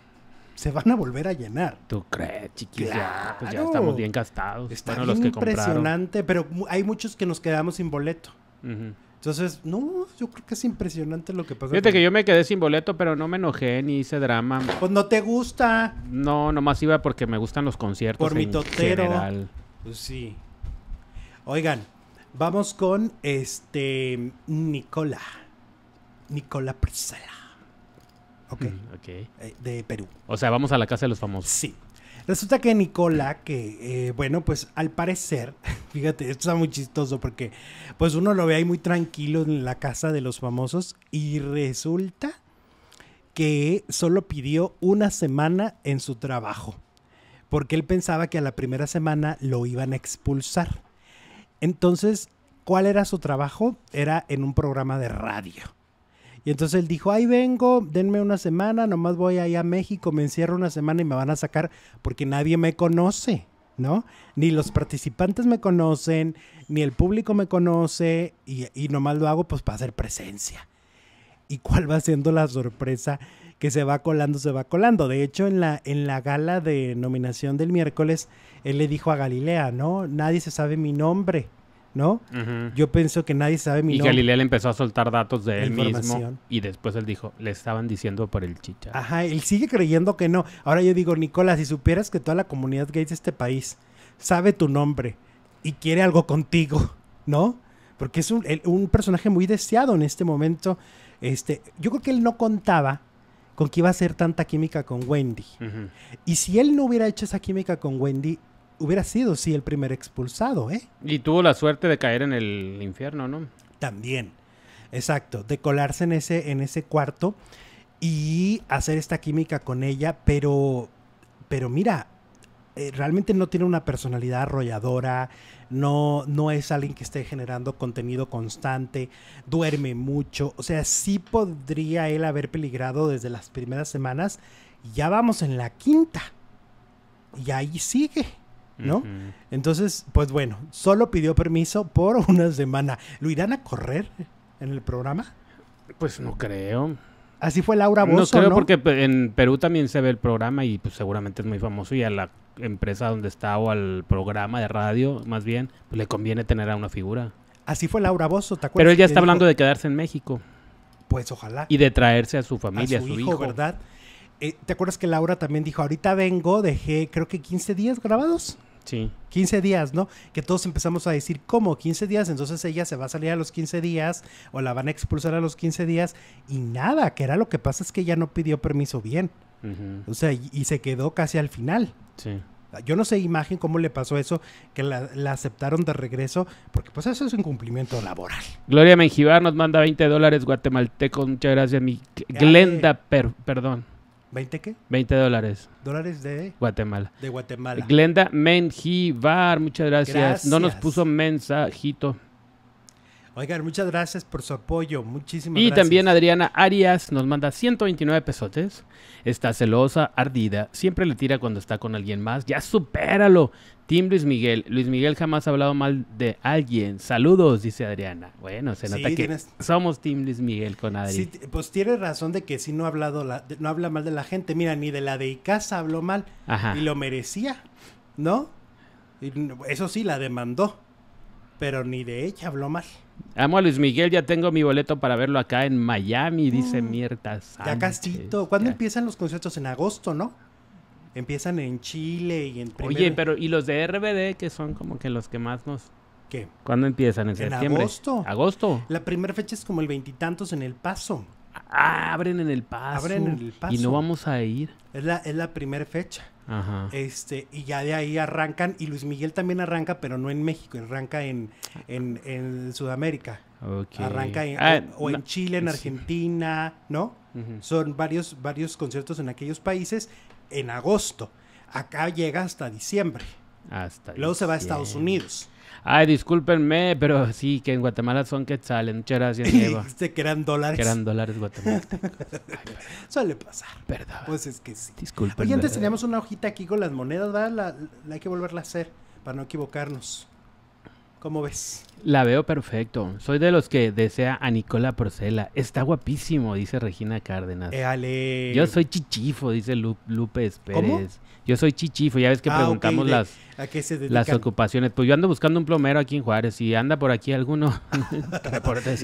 se van a volver a llenar. ¿Tú crees, chiquilla? Claro. Pues ya estamos bien gastados. Está los impresionante, pero hay muchos que nos quedamos sin boleto. Entonces, no, yo creo que es impresionante lo que pasa. Fíjate que yo me quedé sin boleto, pero no me enojé ni hice drama. Pues no te gusta. No, nomás iba porque me gustan los conciertos. Por mi totero. Pues sí. Oigan, vamos con este Nicola. Nicola Priscela. Ok. Eh, de Perú. O sea, vamos a la casa de los famosos. Sí. Resulta que Nicola, que eh, bueno, pues al parecer, *laughs* fíjate, esto está muy chistoso porque pues uno lo ve ahí muy tranquilo en la casa de los famosos y resulta que solo pidió una semana en su trabajo porque él pensaba que a la primera semana lo iban a expulsar. Entonces, ¿cuál era su trabajo? Era en un programa de radio. Y entonces él dijo, ahí vengo, denme una semana, nomás voy ahí a México, me encierro una semana y me van a sacar porque nadie me conoce, ¿no? Ni los participantes me conocen, ni el público me conoce y, y nomás lo hago pues para hacer presencia. ¿Y cuál va siendo la sorpresa? que se va colando, se va colando. De hecho, en la, en la gala de nominación del miércoles, él le dijo a Galilea, ¿no? Nadie se sabe mi nombre. ¿no? Yo pienso que nadie sabe mi nombre. Y Galilea le empezó a soltar datos de él mismo y después él dijo, le estaban diciendo por el chicha. Ajá, él sigue creyendo que no. Ahora yo digo, Nicolás, si supieras que toda la comunidad gay de este país sabe tu nombre y quiere algo contigo, *laughs* ¿no? Porque es un, personaje muy deseado en este momento. Este, yo creo que él no contaba con que iba a hacer tanta química con Wendy. Y si él no hubiera hecho esa química con Wendy, hubiera sido sí el primer expulsado, ¿eh? Y tuvo la suerte de caer en el infierno, ¿no? También. Exacto, de colarse en ese en ese cuarto y hacer esta química con ella, pero pero mira, eh, realmente no tiene una personalidad arrolladora, no, no es alguien que esté generando contenido constante, duerme mucho, o sea, sí podría él haber peligrado desde las primeras semanas, ya vamos en la quinta, y ahí sigue. ¿no? Entonces, pues bueno, solo pidió permiso por *laughs* una semana. ¿Lo irán a correr en el programa? Pues no creo. Así fue Laura Bozo, No creo porque en Perú también se ve el programa y pues seguramente es muy famoso y a la empresa donde está o al programa de radio, más bien, pues le conviene tener a una figura. Así fue Laura Bosso ¿te acuerdas? Pero ella está hablando de quedarse en México. Pues ojalá. Y de traerse a su familia, a su, hijo, ¿verdad? Eh, ¿Te acuerdas que Laura también dijo, ahorita vengo, dejé creo que 15 días grabados? 15 días, ¿no? Que todos empezamos a decir, ¿cómo? 15 días, entonces ella se va a salir a los 15 días o la van a expulsar a los 15 días y nada, que era lo que pasa es que ella no pidió permiso bien. O sea, y, se quedó casi al final. Yo no sé imagen cómo le pasó eso, que la, aceptaron de regreso, porque pues eso es un cumplimiento laboral. Gloria Menjivar nos manda 20 dólares guatemalteco, muchas gracias, mi Glenda, perdón. ¿20 qué? 20 dólares. ¿Dólares de? Guatemala. De Guatemala. Glenda Menjivar, muchas gracias. gracias. No nos puso mensajito. Oigan, muchas gracias por su apoyo. Muchísimas gracias. Y también Adriana Arias nos manda 129 pesotes. Está celosa, ardida. Siempre le tira cuando está con alguien más. Ya supéralo. Tim Luis Miguel. Luis Miguel jamás ha hablado mal de alguien. Saludos, dice Adriana. Bueno, se nota que somos Tim Luis Miguel con Adriana. pues tiene razón de que sí no ha hablado no habla mal de la gente. Mira, ni de la de Icaza habló mal. Y lo merecía, ¿no? eso sí, la demandó. Pero ni de ella habló mal. Amo a Luis Miguel, ya tengo mi boleto para verlo acá en Miami, dice mm. Miertas Ya castito, ¿Cuándo empiezan los conciertos? En agosto, ¿no? Empiezan en Chile y en Oye, pero ¿y los de RBD que son como que los que más nos... ¿Qué? ¿Cuándo empiezan? ¿En, septiembre? agosto. ¿Agosto? La primera fecha es como el veintitantos en El Paso abren en el paso. Y no vamos a ir. Es la, primera fecha. Este, y ya de ahí arrancan. Y Luis Miguel también arranca, pero no en México, arranca en, en, Sudamérica. Arranca ah, o, en Chile, en Argentina, ¿no? Son varios, varios conciertos en aquellos países en agosto. Acá llega hasta diciembre. Luego se va a Estados Unidos. Ay, discúlpenme, pero sí, que en Guatemala son quetzales. Muchas gracias, *laughs* Diego. Dijiste que eran dólares. Que eran dólares guatemaltecos. *laughs* Suele pasar. Perdón. Pues es que sí. Disculpenme. Oye, antes teníamos una hojita aquí con las monedas, ¿verdad? La, la hay que volverla a hacer para no equivocarnos. ¿Cómo ves? La veo perfecto. Soy de los que desea a Nicola Porcela. Está guapísimo, dice Regina Cárdenas. Yo soy chichifo, dice Lupe Pérez. Yo soy chichifo, ya ves que ah, preguntamos las, las ocupaciones. Pues yo ando buscando un plomero aquí en Juárez. Si anda por aquí alguno, *laughs* *laughs*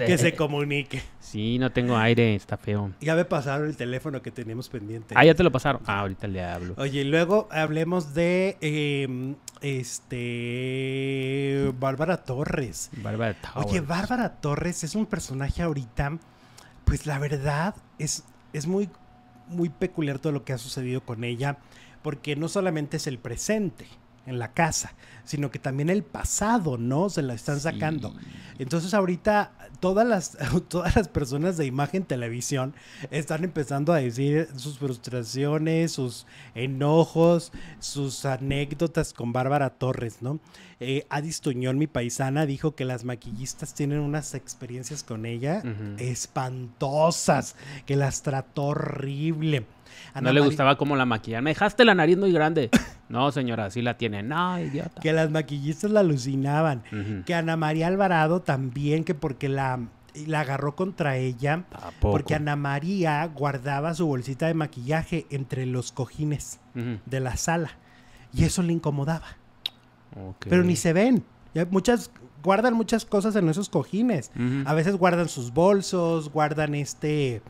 que se comunique. Sí, no tengo aire, está feo. Ya me pasaron el teléfono que teníamos pendiente. Ah, ya te lo pasaron. Ah, ahorita le hablo. Oye, luego hablemos de em, este Bárbara Torres. Bárbara Torres. Oye, Bárbara Torres es un personaje ahorita, pues la verdad es, es muy, muy peculiar todo lo que ha sucedido con ella, porque no solamente es el presente en la casa, sino que también el pasado, ¿no? Se la están sacando. Entonces ahorita todas las, *laughs* todas las personas de imagen televisión están empezando a decir sus frustraciones, sus enojos, sus anécdotas con Bárbara Torres, ¿no? Eh, Adis mi paisana, dijo que las maquillistas tienen unas experiencias con ella espantosas, que las trató horrible. no le gustaba como la maquillaban. Me dejaste la nariz muy grande. *laughs* no, señora, sí la tienen. No, idiota. Que las maquillistas la alucinaban. Que Ana María Alvarado también, que porque la la agarró contra ella porque Ana María guardaba su bolsita de maquillaje entre los cojines de la sala y eso le incomodaba. Pero ni se ven. muchas guardan muchas cosas en esos cojines. A veces guardan sus bolsos, guardan este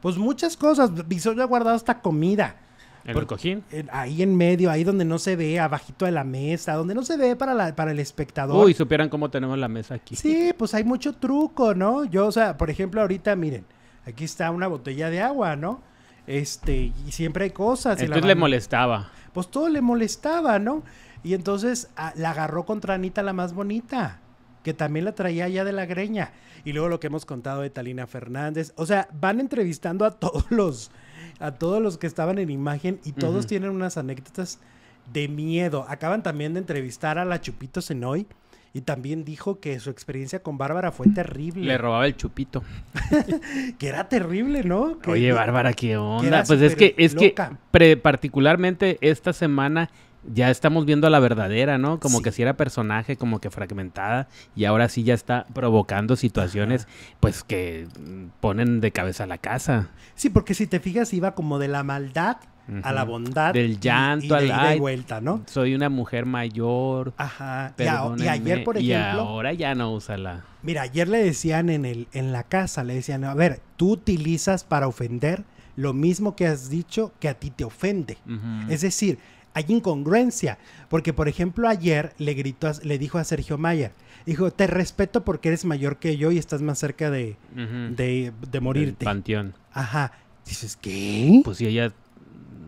pues muchas cosas. Bisoño ha guardado hasta comida. ¿En el cojín? ahí en medio, ahí donde no se ve, abajito de la mesa, donde no se ve para, la, para el espectador. Uy, supieran cómo tenemos la mesa aquí. Sí, pues hay mucho truco, ¿no? Yo, o sea, por ejemplo, ahorita, miren, aquí está una botella de agua, ¿no? Este, y siempre hay cosas. Entonces le molestaba. Pues todo le molestaba, ¿no? Y entonces ah, la agarró contra Anita la más bonita, que también la traía ya de la greña. Y luego lo que hemos contado de Talina Fernández. O sea, van entrevistando a todos los, a todos los que estaban en imagen y todos tienen unas anécdotas de miedo. Acaban también de entrevistar a la Chupito Senoy. Y también dijo que su experiencia con Bárbara fue mm. terrible. Le robaba el chupito. *laughs* que era terrible, ¿no? Oye, Bárbara, qué onda. Pues es que, es que particularmente esta semana ya estamos viendo a la verdadera, ¿no? Como que si era personaje, como que fragmentada, y ahora sí ya está provocando situaciones, pues que ponen de cabeza la casa. Sí, porque si te fijas, iba como de la maldad a la bondad del llanto a la vuelta, ¿no? Soy una mujer mayor. Ajá. Y, ayer, por ejemplo, y ahora ya no usa la... Mira, ayer le decían en el en la casa, le decían, a ver, tú utilizas para ofender lo mismo que has dicho que a ti te ofende. Es decir, hay incongruencia. Porque, por ejemplo, ayer le gritó, le dijo a Sergio Mayer, dijo, te respeto porque eres mayor que yo y estás más cerca de, de, morirte. panteón. Ajá. Dices, ¿qué? Pues ella...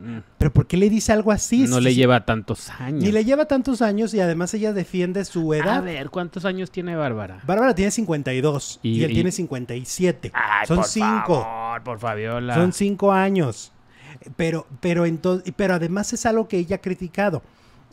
Mm, Pero ¿por qué le dice algo así? No le lleva tantos años. y le lleva tantos años y además ella defiende su edad. A ver, ¿cuántos años tiene Bárbara? Bárbara tiene 52 y, y él tiene 57. son Son por Favor, por Fabiola. Son cinco años. Pero, pero, entonces, pero además es algo que ella ha criticado.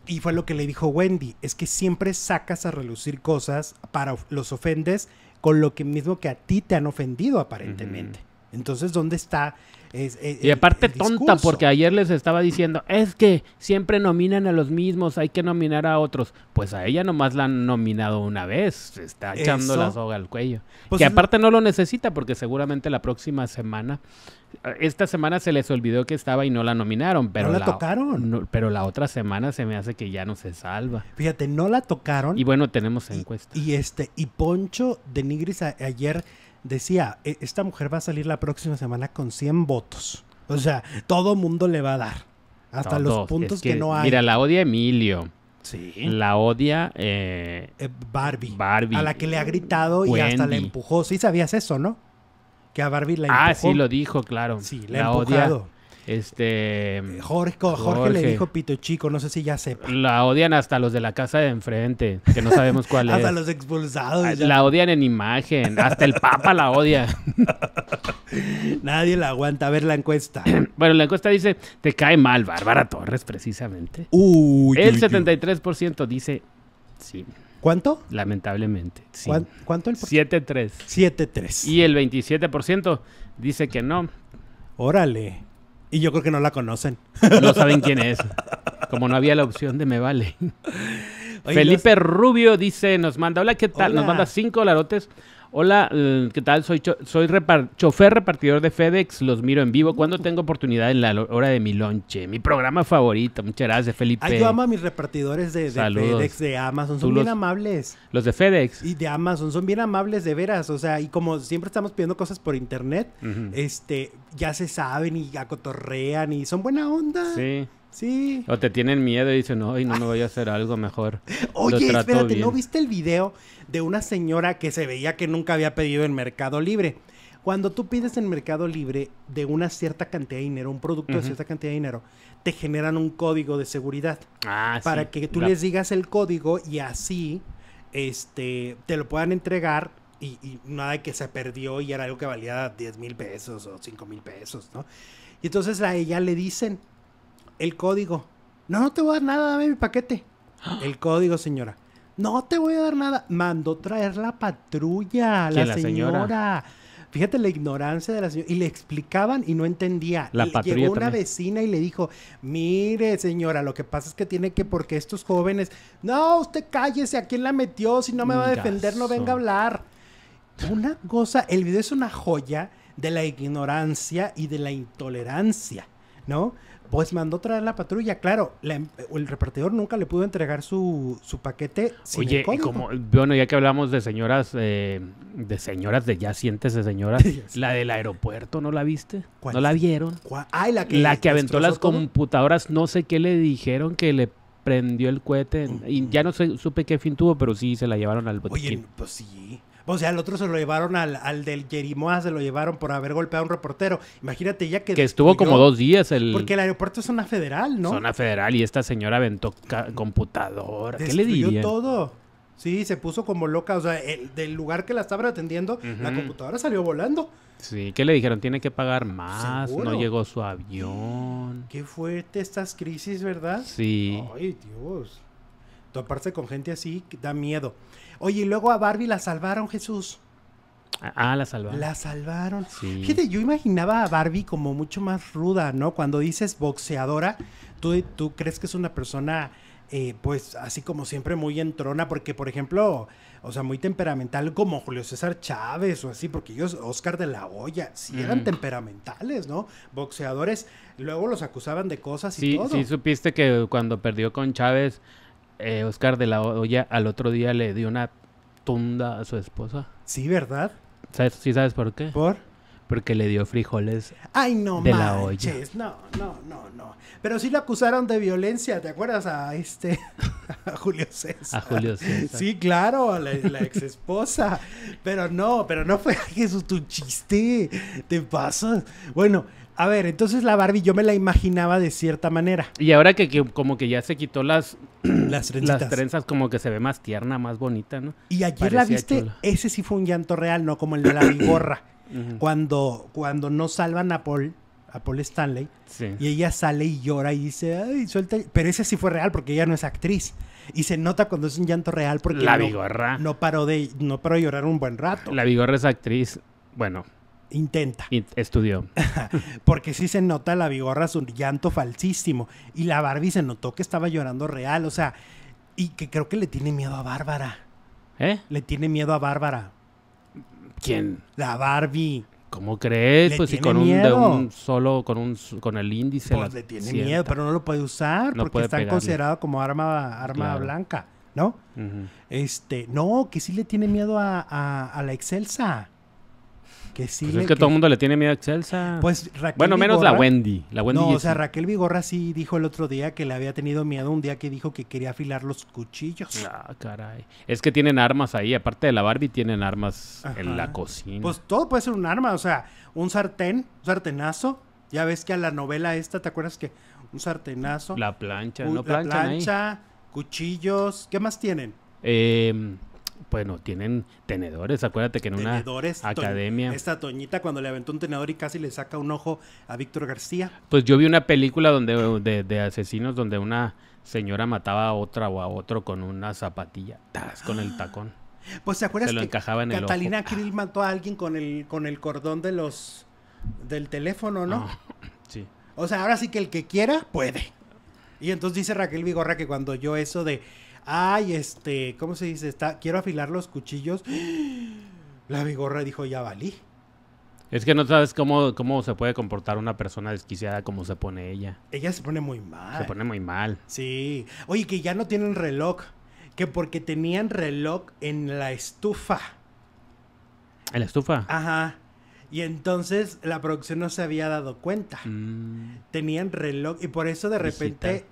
Y fue lo que le dijo Wendy, es que siempre sacas a relucir cosas para los ofendes con lo que mismo que a ti te han ofendido aparentemente. Entonces, ¿dónde está? Eh, y aparte tonta, porque ayer les estaba diciendo, es que siempre nominan a los mismos, hay que nominar a otros. Pues a ella nomás la han nominado una vez, se está echando la soga al cuello. Pues que aparte no lo necesita, porque seguramente la próxima semana eh, esta semana se les olvidó que estaba y no la nominaron, pero no la, tocaron. pero la otra semana se me hace que ya no se salva. Fíjate, no la tocaron. Y bueno, tenemos encuesta. Y, este y Poncho de Nigris ayer decía, e, esta mujer va a salir la próxima semana con 100 votos. O sea, todo mundo le va a dar. Hasta los puntos que, no hay. Mira, la odia Emilio. Sí. La odia eh, eh, Barbie. Barbie. A la que le ha gritado y hasta la empujó. Sí sabías eso, ¿no? que a Barbie la empujó. Ah, sí, lo dijo, claro. Sí, la, ha odia. Este. Eh, Jorge, Jorge, le dijo Pito Chico, no sé si ya sepa. La odian hasta los de la casa de enfrente, que no sabemos cuál *laughs* es. Hasta los expulsados. Ah, la odian en imagen, hasta el Papa la odia. *laughs* Nadie la aguanta. A ver la encuesta. *clears throat* bueno, la encuesta dice: Te cae mal, Bárbara Torres, precisamente. el 73% dice: Sí. ¿Cuánto? Lamentablemente. ¿Cuánto el 7-3. Y el 27% dice que no. Órale. Y yo creo que no la conocen. No saben quién es. Como no había la opción de me vale. Felipe Rubio dice, nos manda, hola, ¿qué tal? Nos manda 5 larotes Hola, eh, ¿qué tal? Soy, soy chofer repartidor de FedEx, los miro en vivo ¿Cuándo tengo oportunidad en la hora de mi lonche. Mi programa favorito, muchas gracias, Felipe. Ay, yo amo a mis repartidores de, FedEx, de Amazon, son bien amables. Los de FedEx. Y de Amazon, son bien amables, de veras. O sea, y como siempre estamos pidiendo cosas por internet, este, ya se saben y acotorrean y son buena onda. Sí. Sí. O te tienen miedo y dicen, no, no me voy a hacer algo mejor. *laughs* Oye, espérate, ¿no viste el video de una señora que se veía que nunca había pedido en Mercado Libre. Cuando tú pides en Mercado Libre de una cierta cantidad de dinero, un producto de cierta cantidad de dinero, te generan un código de seguridad. Ah, para que tú les digas el código y así este, te lo puedan entregar y, nada de que se perdió y era algo que valía 10 mil pesos o 5 mil pesos, ¿no? Y entonces a ella le dicen el código. No, no te voy a dar nada, dame mi paquete. *gasps* El código, señora. No te voy a dar nada. Mandó traer la patrulla, la, señora. Fíjate la ignorancia de la señora. Y le explicaban y no entendía. La y llegó una vecina y le dijo, mire señora, lo que pasa es que tiene que, porque estos jóvenes, no, usted cállese, ¿a quién la metió? Si no me va a defender, no venga a hablar. Una cosa, el video es una joya de la ignorancia y de la intolerancia, ¿no? Pues mandó traer la patrulla. Claro, em, el repartidor nunca le pudo entregar su, paquete sin Oye, como, bueno, ya que hablamos de señoras, eh, de señoras, de ya sientes de señoras. *laughs* la del aeropuerto, ¿no la viste? ¿Cuál? ¿No la vieron? Ay, la que, la que aventó las computadoras, no sé qué le dijeron que le prendió el cohete. Y ya no sé, supe qué fin tuvo, pero sí se la llevaron al botiquín. Oye, pues sí. O sea, al otro se lo llevaron al, al del Jerimoa, se lo llevaron por haber golpeado a un reportero. Imagínate ya que... Que estuvo como dos días el... Porque el aeropuerto es zona federal, ¿no? Zona federal y esta señora aventó computadora. ¿Qué le diría? todo. Sí, se puso como loca. O sea, el, del lugar que la estaban atendiendo, la computadora salió volando. Sí, ¿qué le dijeron? Tiene que pagar más, no llegó su avión. Qué fuerte estas crisis, ¿verdad? Sí. Ay, Dios. Toparse con gente así da miedo. Oye, y luego a Barbie la salvaron, Jesús. Ah, ah, la salvaron. La salvaron. Sí. Fíjate, yo imaginaba a Barbie como mucho más ruda, ¿no? Cuando dices boxeadora, tú, tú crees que es una persona, eh, pues, así como siempre muy entrona, porque, por ejemplo, o sea, muy temperamental como Julio César Chávez o así, porque ellos, Oscar de la Hoya, sí eran temperamentales, ¿no? Boxeadores, luego los acusaban de cosas y sí, Sí, supiste que cuando perdió con Chávez, eh, Oscar de la olla al otro día le dio una tunda a su esposa. Sí, ¿verdad? ¿Sabes, ¿Sí sabes por qué? ¿Por? Porque le dio frijoles Ay, no de la olla. No, no, no, no. Pero sí lo acusaron de violencia, ¿te acuerdas? A este, *laughs* a Julio César. A Julio César. Sí, claro, a la, la ex esposa. pero no, pero no fue *laughs* Jesús tu chiste. Te pasas. Bueno, a ver, entonces la Barbie yo me la imaginaba de cierta manera. Y ahora que, como que ya se quitó las, *clears throat* las, las, trenzas, como que se ve más tierna, más bonita, ¿no? Y ayer la viste, ese sí fue un llanto real, ¿no? Como el de la *clears throat* vigorra. cuando, cuando no salvan a Paul, a Paul Stanley, y ella sale y llora y dice, ay, suelta. Pero ese sí fue real porque ella no es actriz. Y se nota cuando es un llanto real porque... La no, No paró, de, no paró de llorar un buen rato. La vigorra es actriz. Bueno, Intenta. Estudió. *laughs* Porque sí se nota la vigorra un llanto falsísimo. Y la Barbie se notó que estaba llorando real. O sea, y que creo que le tiene miedo a Bárbara. ¿Eh? Le tiene miedo a Bárbara. ¿Quién? La Barbie. ¿Cómo crees? pues con un, solo, con un con el índice. Pues le tiene miedo, pero no lo puede usar porque está considerado como arma, arma blanca, ¿no? Este, no, que sí le tiene miedo a, a la Excelsa. Que sí pues es que, todo el mundo le tiene miedo a Excelsa. Pues Bueno, menos la Wendy. La Wendy no, o sea, Raquel Vigorra sí dijo el otro día que le había tenido miedo un día que dijo que quería afilar los cuchillos. Ah, caray. Es que tienen armas ahí. Aparte de la Barbie, tienen armas en la cocina. Pues todo puede ser un arma. O sea, un sartén, un sartenazo. Ya ves que a la novela esta, ¿te acuerdas que un sartenazo? La plancha, no La plancha, cuchillos. ¿Qué más tienen? Eh bueno, tienen tenedores. Acuérdate que en una academia. esta Toñita cuando le aventó un tenedor y casi le saca un ojo a Víctor García. Pues yo vi una película donde de, asesinos donde una señora mataba a otra o a otro con una zapatilla, con el ah. tacón. Pues te acuerdas que Catalina mató a alguien con el con el cordón de los del teléfono, ¿no? *laughs* sí. O sea, ahora sí que el que quiera puede. Y entonces dice Raquel Vigorra que cuando yo eso de ay, este, ¿cómo se dice? Está, quiero afilar los cuchillos. La bigorra dijo, ya valí. Es que no sabes cómo, cómo se puede comportar una persona desquiciada como se pone ella. Ella se pone muy mal. Se pone muy mal. Sí. Oye, que ya no tienen reloj. Que porque tenían reloj en la estufa. ¿En la estufa? Ajá. Y entonces la producción no se había dado cuenta. Mm. Tenían reloj y por eso de repente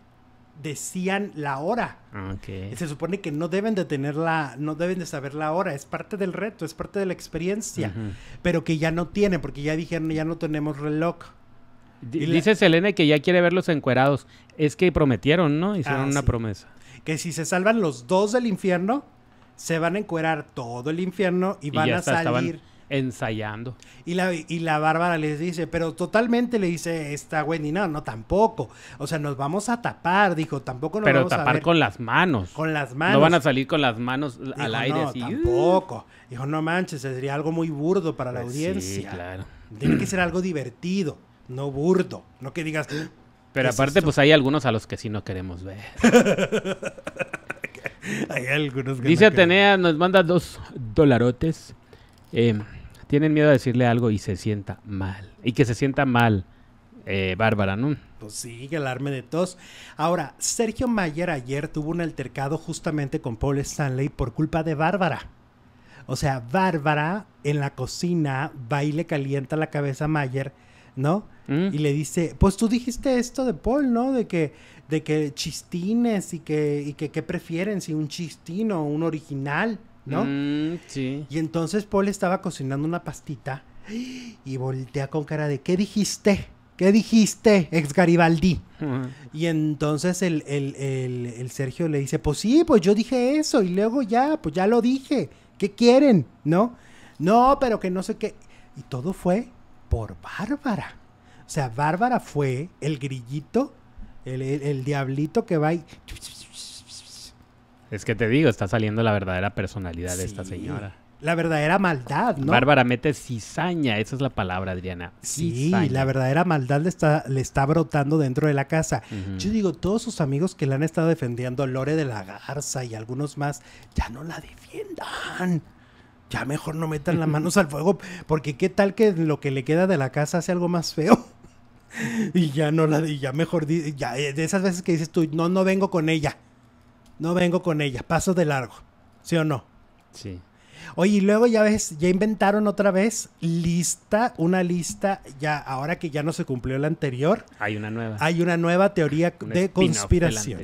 decían la hora. Ah, se supone que no deben de tener no deben de saber la hora, es parte del reto, es parte de la experiencia, pero que ya no tiene, porque ya dijeron, ya no tenemos reloj. y dice Selene que ya quiere verlos encuerados. Es que prometieron, ¿no? Hicieron ah, una promesa. Que si se salvan los dos del infierno, se van a encuerar todo el infierno y, van a salir ensayando. Y la, y la Bárbara les dice, pero totalmente le dice esta y no, no, tampoco. O sea, nos vamos a tapar, dijo, tampoco nos pero vamos a Pero tapar con las manos. Con las manos. No van a salir con las manos al aire. No, tampoco. Dijo, no manches, sería algo muy burdo para la pues audiencia. Sí, claro. Tiene que ser algo divertido, no burdo. No que digas... tú. Ah, pero aparte, pues hay algunos a los que sí no queremos ver. *laughs* hay algunos Dice Atenea, nos manda dos dolarotes. Eh, tienen miedo a decirle algo y se sienta mal. Y que se sienta mal, eh, Bárbara, ¿no? Pues sí, que alarme de tos. Ahora, Sergio Mayer ayer tuvo un altercado justamente con Paul Stanley por culpa de Bárbara. O sea, Bárbara en la cocina va y le calienta la cabeza a Mayer, ¿no? Mm. Y le dice, pues tú dijiste esto de Paul, ¿no? De que, de que chistines y que, y que, ¿qué prefieren? Si un chistino o un original. ¿no? Mm, sí. Y entonces Paul estaba cocinando una pastita y voltea con cara de, ¿qué dijiste? ¿Qué dijiste, ex Garibaldi? Y entonces el, el, Sergio le dice, pues sí, pues yo dije eso y luego ya, pues ya lo dije. ¿Qué quieren? ¿No? No, pero que no sé qué. Y todo fue por Bárbara. O sea, Bárbara fue el grillito, el, diablito que va y... Es que te digo, está saliendo la verdadera personalidad de esta señora. La verdadera maldad, ¿no? Bárbara mete cizaña, esa es la palabra, Adriana. Sí, la verdadera maldad le está, le está brotando dentro de la casa. Yo digo, todos sus amigos que la han estado defendiendo, Lore de la Garza y algunos más, ya no la defiendan ya mejor no metan las *laughs* manos al fuego, porque qué tal que lo que le queda de la casa hace algo más feo. *laughs* y ya no la, ya mejor, ya eh, de esas veces que dices tú, no, no vengo con ella no vengo con ella. paso de largo, ¿sí o no? Sí. Oye, y luego ya ves, ya inventaron otra vez lista, una lista, ya ahora que ya no se cumplió la anterior. Hay una nueva. Hay una nueva teoría de conspiración.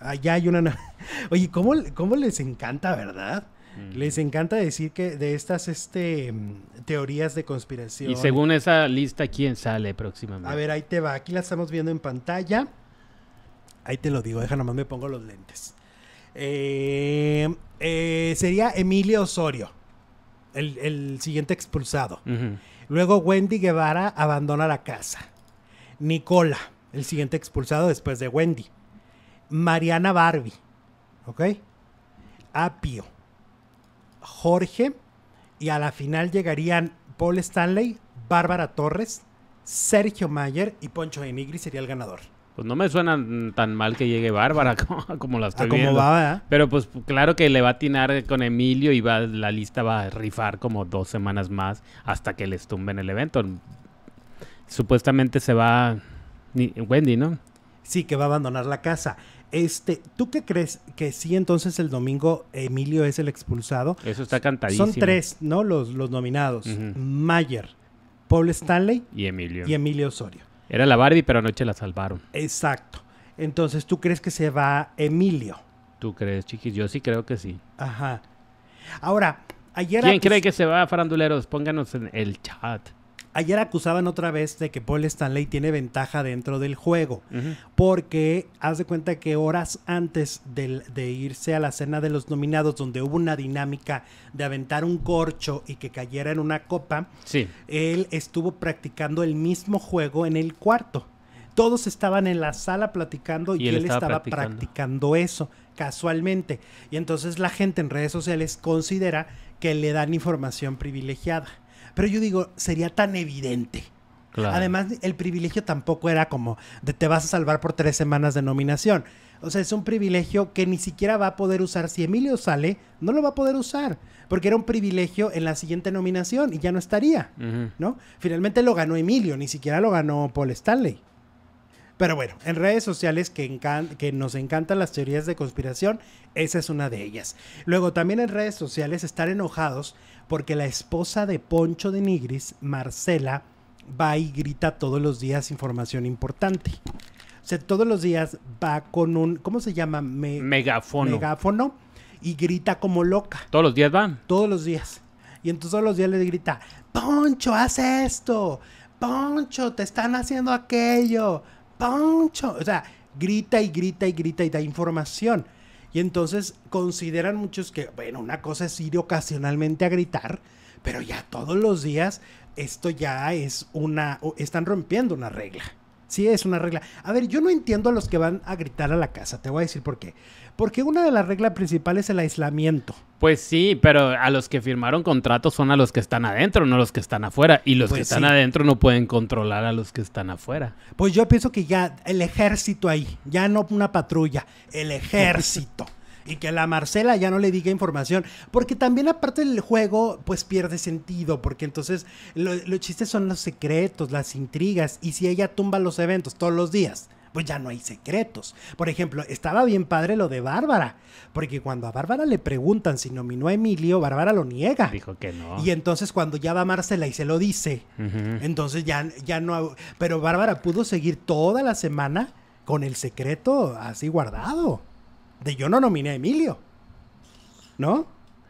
Ah, ya Allá hay una nueva. *laughs* Oye, ¿cómo, les encanta, verdad? Mm. Les encanta decir que de estas este, mm, teorías de conspiración. Y según esa lista, ¿quién sale próximamente? A ver, ahí te va. Aquí la estamos viendo en pantalla. Ahí te lo digo, deja nomás me pongo los lentes. Eh, eh, sería Emilio Osorio, el, siguiente expulsado. Luego Wendy Guevara abandona la casa. Nicola, el siguiente expulsado después de Wendy. Mariana Barbie, ¿ok? Apio, Jorge, y a la final llegarían Paul Stanley, Bárbara Torres, Sergio Mayer y Poncho Enigri sería el ganador pues no me suena tan mal que llegue Bárbara *laughs* como, las la estoy ah, Pero pues claro que le va a atinar con Emilio y va, la lista va a rifar como dos semanas más hasta que les tumben el evento. Supuestamente se va Wendy, ¿no? Sí, que va a abandonar la casa. Este, ¿tú qué crees que sí entonces el domingo Emilio es el expulsado? Eso está cantadísimo. Son tres, ¿no? Los, los nominados. Mayer, Paul Stanley y Emilio. Y Emilio Osorio. Era la Barbie, pero anoche la salvaron. Exacto. Entonces, ¿tú crees que se va Emilio? ¿Tú crees, chiquis? Yo sí creo que sí. Ajá. Ahora, ayer... ¿Quién cree que se va, faranduleros? Pónganos en el chat ayer acusaban otra vez de que Paul Stanley tiene ventaja dentro del juego, porque haz de cuenta que horas antes de, irse a la cena de los nominados, donde hubo una dinámica de aventar un corcho y que cayera en una copa, él estuvo practicando el mismo juego en el cuarto. Todos estaban en la sala platicando y, él, estaba, practicando eso casualmente. Y entonces la gente en redes sociales considera que le dan información privilegiada. Pero yo digo, sería tan evidente. Además, el privilegio tampoco era como de te vas a salvar por tres semanas de nominación. O sea, es un privilegio que ni siquiera va a poder usar. Si Emilio sale, no lo va a poder usar. Porque era un privilegio en la siguiente nominación y ya no estaría. ¿No? Finalmente lo ganó Emilio, ni siquiera lo ganó Paul Stanley. Pero bueno, en redes sociales que, que nos encantan las teorías de conspiración, esa es una de ellas. Luego también en redes sociales estar enojados porque la esposa de Poncho de Nigris, Marcela, va y grita todos los días información importante. O sea, todos los días va con un, ¿cómo se llama? megáfono. Megáfono y grita como loca. ¿Todos los días van? Todos los días. Y entonces todos los días le grita, Poncho, haz esto. Poncho, te están haciendo aquello. Poncho. O sea, grita y grita y grita y da información. Y entonces consideran muchos que, bueno, una cosa es ir ocasionalmente a gritar, pero ya todos los días esto ya es una, están rompiendo una regla. Sí, es una regla. A ver, yo no entiendo a los que van a gritar a la casa, te voy a decir por qué. Porque una de las reglas principales es el aislamiento. Pues sí, pero a los que firmaron contratos son a los que están adentro, no los que están afuera. Y los pues que están adentro no pueden controlar a los que están afuera. Pues yo pienso que ya el ejército ahí, ya no una patrulla, el ejército. *laughs* y que la Marcela ya no le diga información, porque también aparte del juego, pues pierde sentido, porque entonces los chistes son los secretos, las intrigas, y si ella tumba los eventos todos los días, pues ya no hay secretos. Por ejemplo, estaba bien padre lo de Bárbara, porque cuando a Bárbara le preguntan si nominó a Emilio, Bárbara lo niega. Dijo que no. Y entonces cuando ya va Marcela y se lo dice, entonces ya, ya no... Pero Bárbara pudo seguir toda la semana con el secreto así guardado, de yo no nominé a Emilio, ¿no?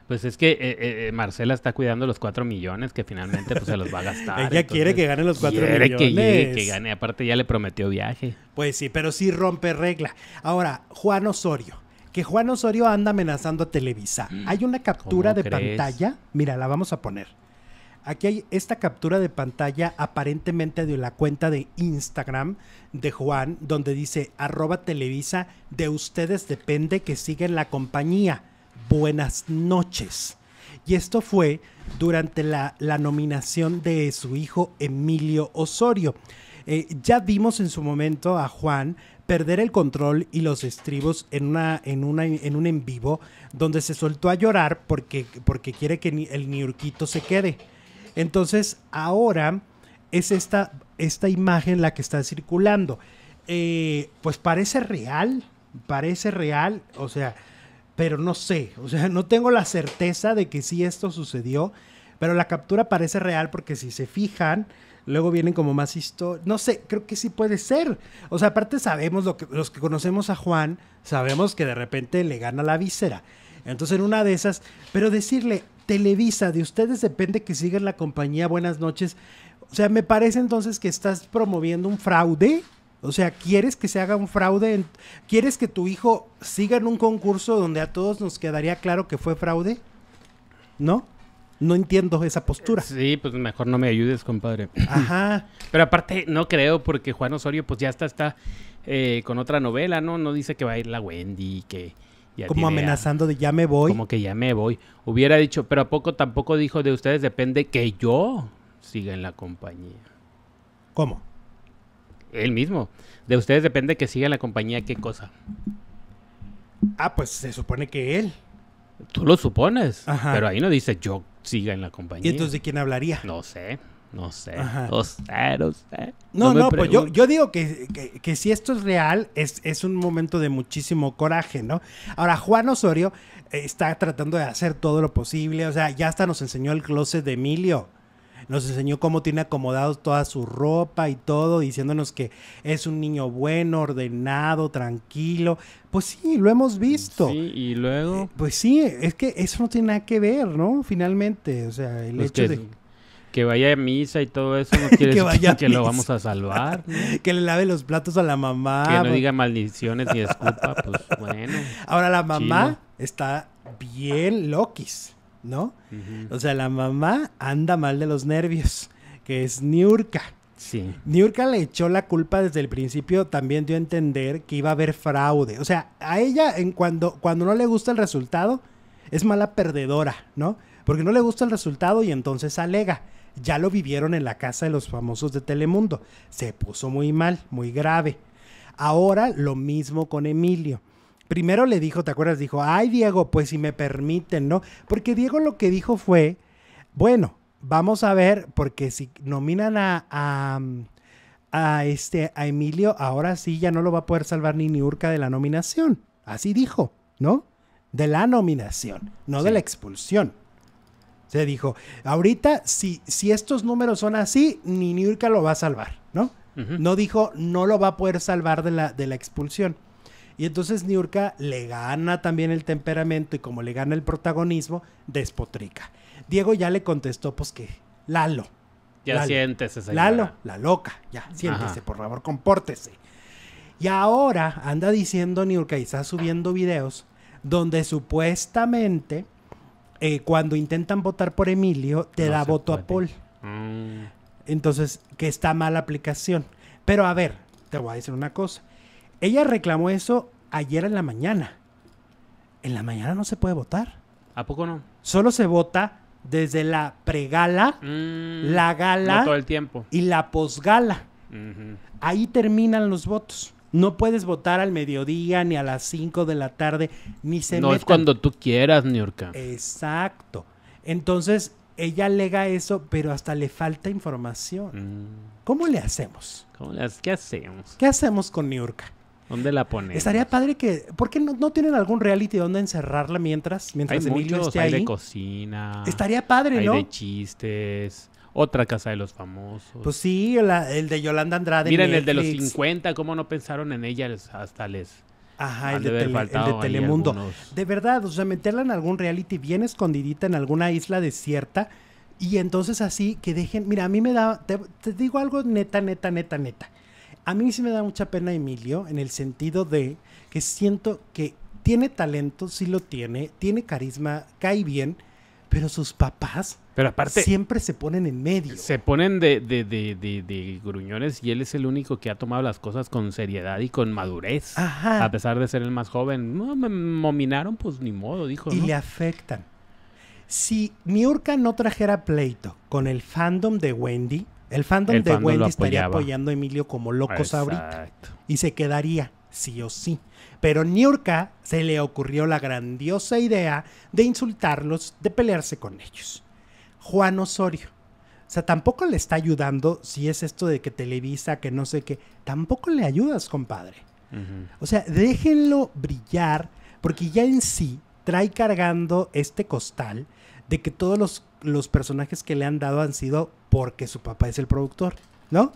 Pues es que eh, eh, eh, Marcela está cuidando los cuatro millones que finalmente pues, se los va a gastar. *laughs* Ella quiere que gane los cuatro millones. Quiere que, gane, aparte ya le prometió viaje. Pues sí, pero sí rompe regla. Ahora, Juan Osorio. Que Juan Osorio anda amenazando a Televisa. Mm, hay una captura de pantalla. Mira, la vamos a poner. Aquí hay esta captura de pantalla aparentemente de la cuenta de Instagram de Juan, donde dice arroba Televisa, de ustedes depende que siguen la compañía Buenas noches. Y esto fue durante la, nominación de su hijo Emilio Osorio. Eh, ya vimos en su momento a Juan perder el control y los estribos en, una, en, una, en un en vivo donde se soltó a llorar porque, porque quiere que el niurquito se quede. Entonces ahora es esta, esta imagen la que está circulando. Eh, pues parece real, parece real, o sea, pero no sé, o sea, no tengo la certeza de que sí esto sucedió, pero la captura parece real porque si se fijan, luego vienen como más historias, no sé, creo que sí puede ser. O sea, aparte sabemos, lo que, los que conocemos a Juan, sabemos que de repente le gana la víscera. Entonces, en una de esas, pero decirle, Televisa, de ustedes depende que sigan la compañía, buenas noches. O sea, me parece entonces que estás promoviendo un fraude o sea, ¿quieres que se haga un fraude? ¿Quieres que tu hijo siga en un concurso donde a todos nos quedaría claro que fue fraude? ¿No? No entiendo esa postura. Sí, pues mejor no me ayudes, compadre. Ajá. *clears throat* Pero aparte, no creo, porque Juan Osorio, pues ya está, está eh, con otra novela, ¿no? No dice que va a ir la Wendy, que. Ya como amenazando de ya me voy. Como que ya me voy. Hubiera dicho, pero a poco tampoco dijo de ustedes depende que yo siga en la compañía. ¿Cómo? él mismo. De ustedes depende que siga en la compañía qué cosa. Ah, pues se supone que él. Tú lo supones, pero ahí no dice yo siga en la compañía. ¿Y entonces de quién hablaría? No sé, no sé, no no No, pues yo, yo digo que, si esto es real, es, es, un momento de muchísimo coraje, ¿no? Ahora, Juan Osorio eh, está tratando de hacer todo lo posible, o sea, ya hasta nos enseñó el closet de Emilio nos enseñó cómo tiene acomodado toda su ropa y todo, diciéndonos que es un niño bueno, ordenado, tranquilo. Pues sí, lo hemos visto. Sí, y luego. Eh, pues sí, es que eso no tiene nada que ver, ¿no? Finalmente, o sea, el pues hecho de que vaya a misa y todo eso no *laughs* quiere que decir que, lo vamos a salvar. *laughs* que le lave los platos a la mamá. Que no pues. diga maldiciones ni disculpa, pues bueno. *laughs* Ahora la mamá está bien loquis. ¿no? O sea, la mamá anda mal de los nervios, que es Niurka. Sí. Niurka le echó la culpa desde el principio, también dio a entender que iba a haber fraude. O sea, a ella en cuando, cuando no le gusta el resultado, es mala perdedora, ¿no? Porque no le gusta el resultado y entonces alega. Ya lo vivieron en la casa de los famosos de Telemundo. Se puso muy mal, muy grave. Ahora lo mismo con Emilio primero le dijo, ¿te acuerdas? Dijo, ay Diego, pues si me permiten, ¿no? Porque Diego lo que dijo fue, bueno, vamos a ver, porque si nominan a, a, este, a Emilio, ahora sí ya no lo va a poder salvar ni Niurka de la nominación. Así dijo, ¿no? De la nominación, no de la expulsión. Se dijo, ahorita si, si estos números son así, ni Niurka lo va a salvar, ¿no? No dijo, no lo va a poder salvar de la, de la expulsión. Y entonces Niurka le gana también el temperamento y como le gana el protagonismo, despotrica. Diego ya le contestó, pues que, Lalo. Ya siéntese, señora. Lalo, la loca, ya, siéntese, por favor, compórtese. Y ahora anda diciendo Niurka y está subiendo videos donde supuestamente eh, cuando intentan votar por Emilio, te da voto a Paul. Mm. Entonces, que está mala aplicación. Pero a ver, te voy a decir una cosa. Ella reclamó eso ayer en la mañana. En la mañana no se puede votar. ¿A poco no? Solo se vota desde la pregala, gala mm, la gala todo el tiempo. y la posgala. gala Ahí terminan los votos. No puedes votar al mediodía, ni a las 5 de la tarde, ni se No es cuando tú quieras, Niurka. Exacto. Entonces, ella alega eso, pero hasta le falta información. Mm. ¿Cómo le hacemos? ¿Qué hacemos? ¿Qué hacemos con Niurka? ¿Dónde la pone Estaría padre que. ¿Por qué no, tienen algún reality donde encerrarla mientras, mientras hay muchos, de cocina. Estaría padre, hay de chistes. Otra casa de los famosos. Pues sí, el de Yolanda Andrade. Miren, el de los 50, ¿cómo no pensaron en ella hasta les. Ajá, el de, Telemundo. De verdad, o sea, meterla en algún reality bien escondidita en alguna isla desierta. Y entonces así que dejen, mira, a mí me da, te digo algo neta, neta, neta, neta. A mí sí me da mucha pena Emilio en el sentido de que siento que tiene talento, sí lo tiene, tiene carisma, cae bien, pero sus papás pero aparte, siempre se ponen en medio. Se ponen de, de, de, de, gruñones y él es el único que ha tomado las cosas con seriedad y con madurez. A pesar de ser el más joven. No, me nominaron, pues ni modo, dijo. Y le afectan. Si Miurka no trajera pleito con el fandom de Wendy, el fandom de Wendy estaría apoyando a Emilio como locos ahorita. Y se quedaría, sí o sí. Pero Niurka se le ocurrió la grandiosa idea de insultarlos, de pelearse con ellos. Juan Osorio. O sea, tampoco le está ayudando si es esto de que Televisa, que no sé qué. Tampoco le ayudas, compadre. O sea, déjenlo brillar, porque ya en sí trae cargando este costal de que todos los, personajes que le han dado han sido porque su papá es el productor, ¿no?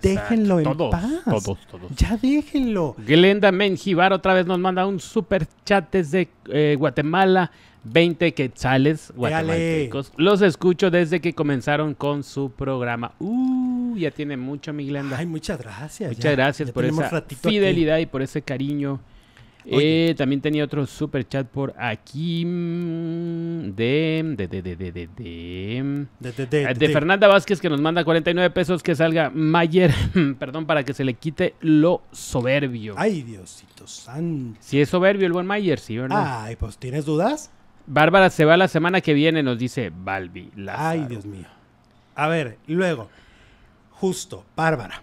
Déjenlo en paz. Todos, todos. Ya déjenlo. Glenda Menjivar otra vez nos manda un super chat desde eh, Guatemala. 20 quetzales Guatemala Los escucho desde que comenzaron con su programa. Uh, ya tiene mucho, mi Glenda. Ay, muchas gracias. Muchas gracias por esa fidelidad y por ese cariño eh, también tenía otro super chat por aquí de de de Fernanda Vázquez que nos manda 49 pesos que salga Mayer, *laughs* perdón, para que se le quite lo soberbio. Ay, Diosito santo. Si es soberbio el buen Mayer, sí, ¿verdad? Ay, pues ¿tienes dudas? Bárbara se va la semana que viene, nos dice Balbi. Ay, Dios mío. A ver, luego, justo, Bárbara.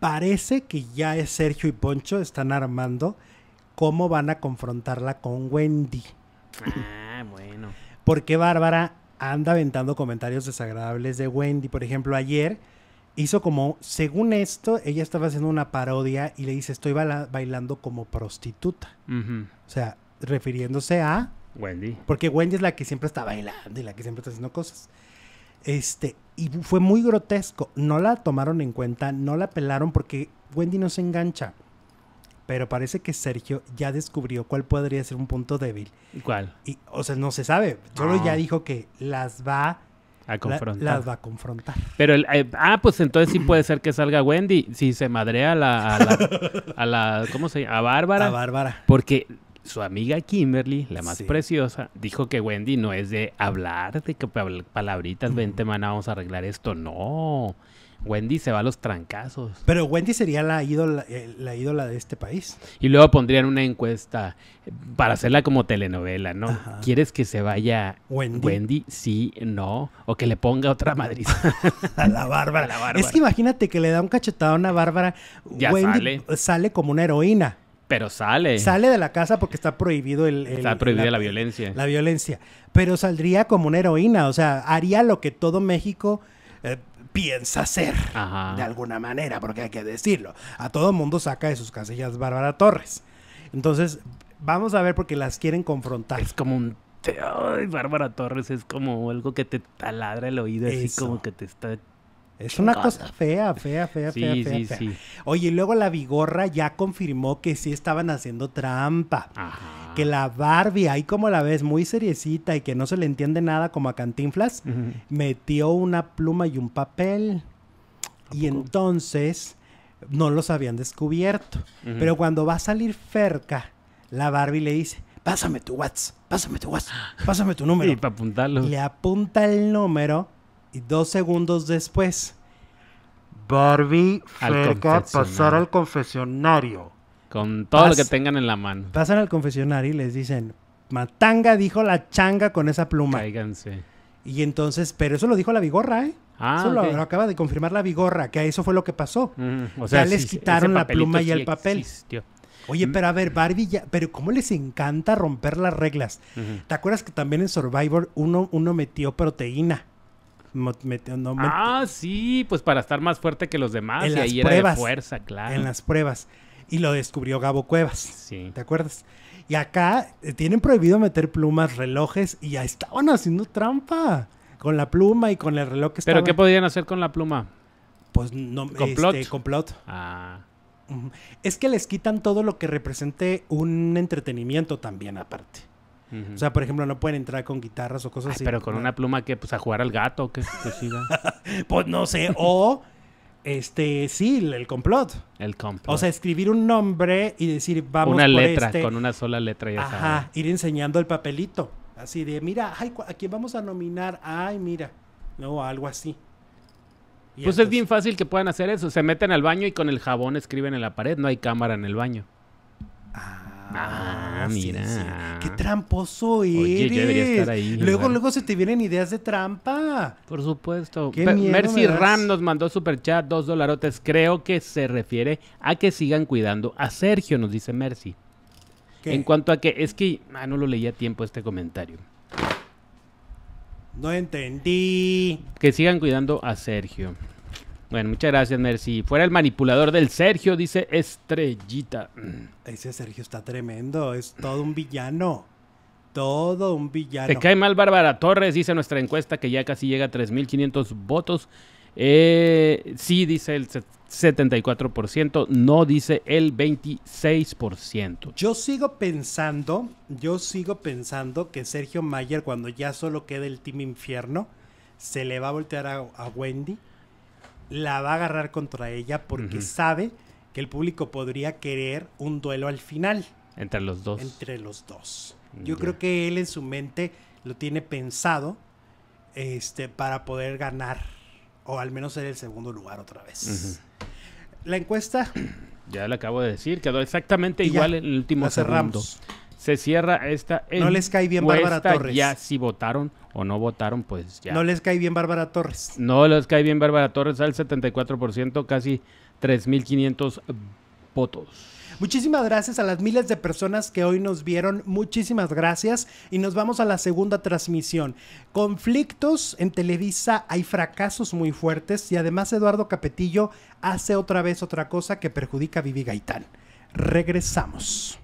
Parece que ya es Sergio y Poncho están armando cómo van a confrontarla con Wendy. Ah, bueno. Porque Bárbara anda aventando comentarios desagradables de Wendy. Por ejemplo, ayer hizo como, según esto, ella estaba haciendo una parodia y le dice, estoy bailando como prostituta. O sea, refiriéndose a... Wendy. Porque Wendy es la que siempre está bailando y la que siempre está haciendo cosas. Este, y fue muy grotesco. No la tomaron en cuenta, no la pelaron porque Wendy no se engancha pero parece que Sergio ya descubrió cuál podría ser un punto débil. ¿Cuál? Y, o sea, no se sabe. Solo ya ah. dijo que las va a confrontar. las va a confrontar. Pero, el, eh, ah, pues entonces sí puede ser que salga Wendy si se madrea a la, a la, a ¿cómo se llama? A Bárbara. A Bárbara. Porque su amiga Kimberly, la más preciosa, dijo que Wendy no es de hablar, de que palabritas, uh vamos a arreglar esto. No. Wendy se va a los trancazos. Pero Wendy sería la ídola, eh, la ídola de este país. Y luego pondrían una encuesta eh, para hacerla como telenovela, ¿no? ¿Quieres que se vaya Wendy? Wendy? Sí, no. O que le ponga otra madrina *laughs* a la Bárbara. *laughs* la Bárbara. Es que imagínate que le da un cachetado a una Bárbara. Ya sale. como una heroína. Pero sale. Sale de la casa porque está prohibido el... está prohibida la, violencia. La violencia. Pero saldría como una heroína. O sea, haría lo que todo México... Eh, piensa ser, de alguna manera, porque hay que decirlo. A todo mundo saca de sus casillas Bárbara Torres. Entonces, vamos a ver porque las quieren confrontar. Es como un... Ay, Bárbara Torres es como algo que te taladra el oído, así como que te está es una cosa fea, fea, fea, fea, fea, sí, Sí. Oye, y luego la Vigorra ya confirmó que sí estaban haciendo trampa. Que la Barbie, ahí como la ves, muy seriecita y que no se le entiende nada como a Cantinflas, metió una pluma y un papel. Y entonces no los habían descubierto. Pero cuando va a salir cerca, la Barbie le dice, pásame tu WhatsApp, pásame tu WhatsApp, pásame tu *laughs* número. Y para apuntarlo. Le apunta el número y dos segundos después. Barbie cerca pasar al confesionario. Con todo lo que tengan en la mano. Pasan al confesionario y les dicen, Matanga dijo la changa con esa pluma. Cáiganse. Y entonces, pero eso lo dijo la vigorra, ¿eh? Ah, eso lo, acaba de confirmar la vigorra, que a eso fue lo que pasó. o sea, ya les quitaron la pluma y el papel. Oye, mm. pero a ver, Barbie pero ¿cómo les encanta romper las reglas? ¿Te acuerdas que también en Survivor uno, uno metió proteína? Ah, sí, pues para estar más fuerte que los demás. y ahí pruebas, era fuerza, claro. En las pruebas. Y lo descubrió Gabo Cuevas. Sí. ¿Te acuerdas? Y acá eh, tienen prohibido meter plumas, relojes y ya estaban haciendo trampa con la pluma y con el reloj ¿Pero qué podían hacer con la pluma? Pues no. Complot. Este, complot. Ah. Es que les quitan todo lo que represente un entretenimiento también, aparte. O sea, por ejemplo, no pueden entrar con guitarras o cosas así. Pero con una pluma que, pues, a jugar al gato, que, que siga. pues no sé, o... Este, sí, el complot. El complot. O sea, escribir un nombre y decir, vamos Una letra, este". con una sola letra ya Ajá, ir enseñando el papelito. Así de, mira, ay, ¿a quién vamos a nominar? Ay, mira. No, algo así. pues es bien fácil que puedan hacer eso. Se meten al baño y con el jabón escriben en la pared. No hay cámara en el baño. ah. ah. Ah, mira. Qué tramposo eres. debería estar ahí. Luego, luego se te vienen ideas de trampa. Por supuesto. Mercy Ram nos mandó Super Chat, dos dolarotes. Creo que se refiere a que sigan cuidando a Sergio, nos dice Mercy. En cuanto a que, es que, ah, no lo leía a tiempo este comentario. No entendí. Que sigan cuidando a Sergio. Bueno, muchas gracias, Merci. Fuera el manipulador del Sergio, dice Estrellita. Ese Sergio está tremendo, es todo un villano. Todo un villano. Te cae mal Bárbara Torres, dice nuestra encuesta que ya casi llega a 3.500 votos. Eh, sí, dice el 74%, no dice el 26%. Yo sigo pensando, yo sigo pensando que Sergio Mayer, cuando ya solo quede el Team Infierno, se le va a voltear a Wendy la va a agarrar contra ella porque sabe que el público podría querer un duelo al final. Entre los dos. Entre los dos. Yo creo que él en su mente lo tiene pensado este, para poder ganar o al menos ser el segundo lugar otra vez. La encuesta. Ya le acabo de decir, quedó exactamente igual el último segundo se cierra esta No les cae bien Bárbara Torres. Ya si votaron o no votaron, pues ya. No les cae bien Bárbara Torres. No les cae bien Bárbara Torres al 74%, casi 3.500 votos. Muchísimas gracias a las miles de personas que hoy nos vieron. Muchísimas gracias. Y nos vamos a la segunda transmisión. Conflictos en Televisa, hay fracasos muy fuertes. Y además Eduardo Capetillo hace otra vez otra cosa que perjudica a Vivi Gaitán. Regresamos.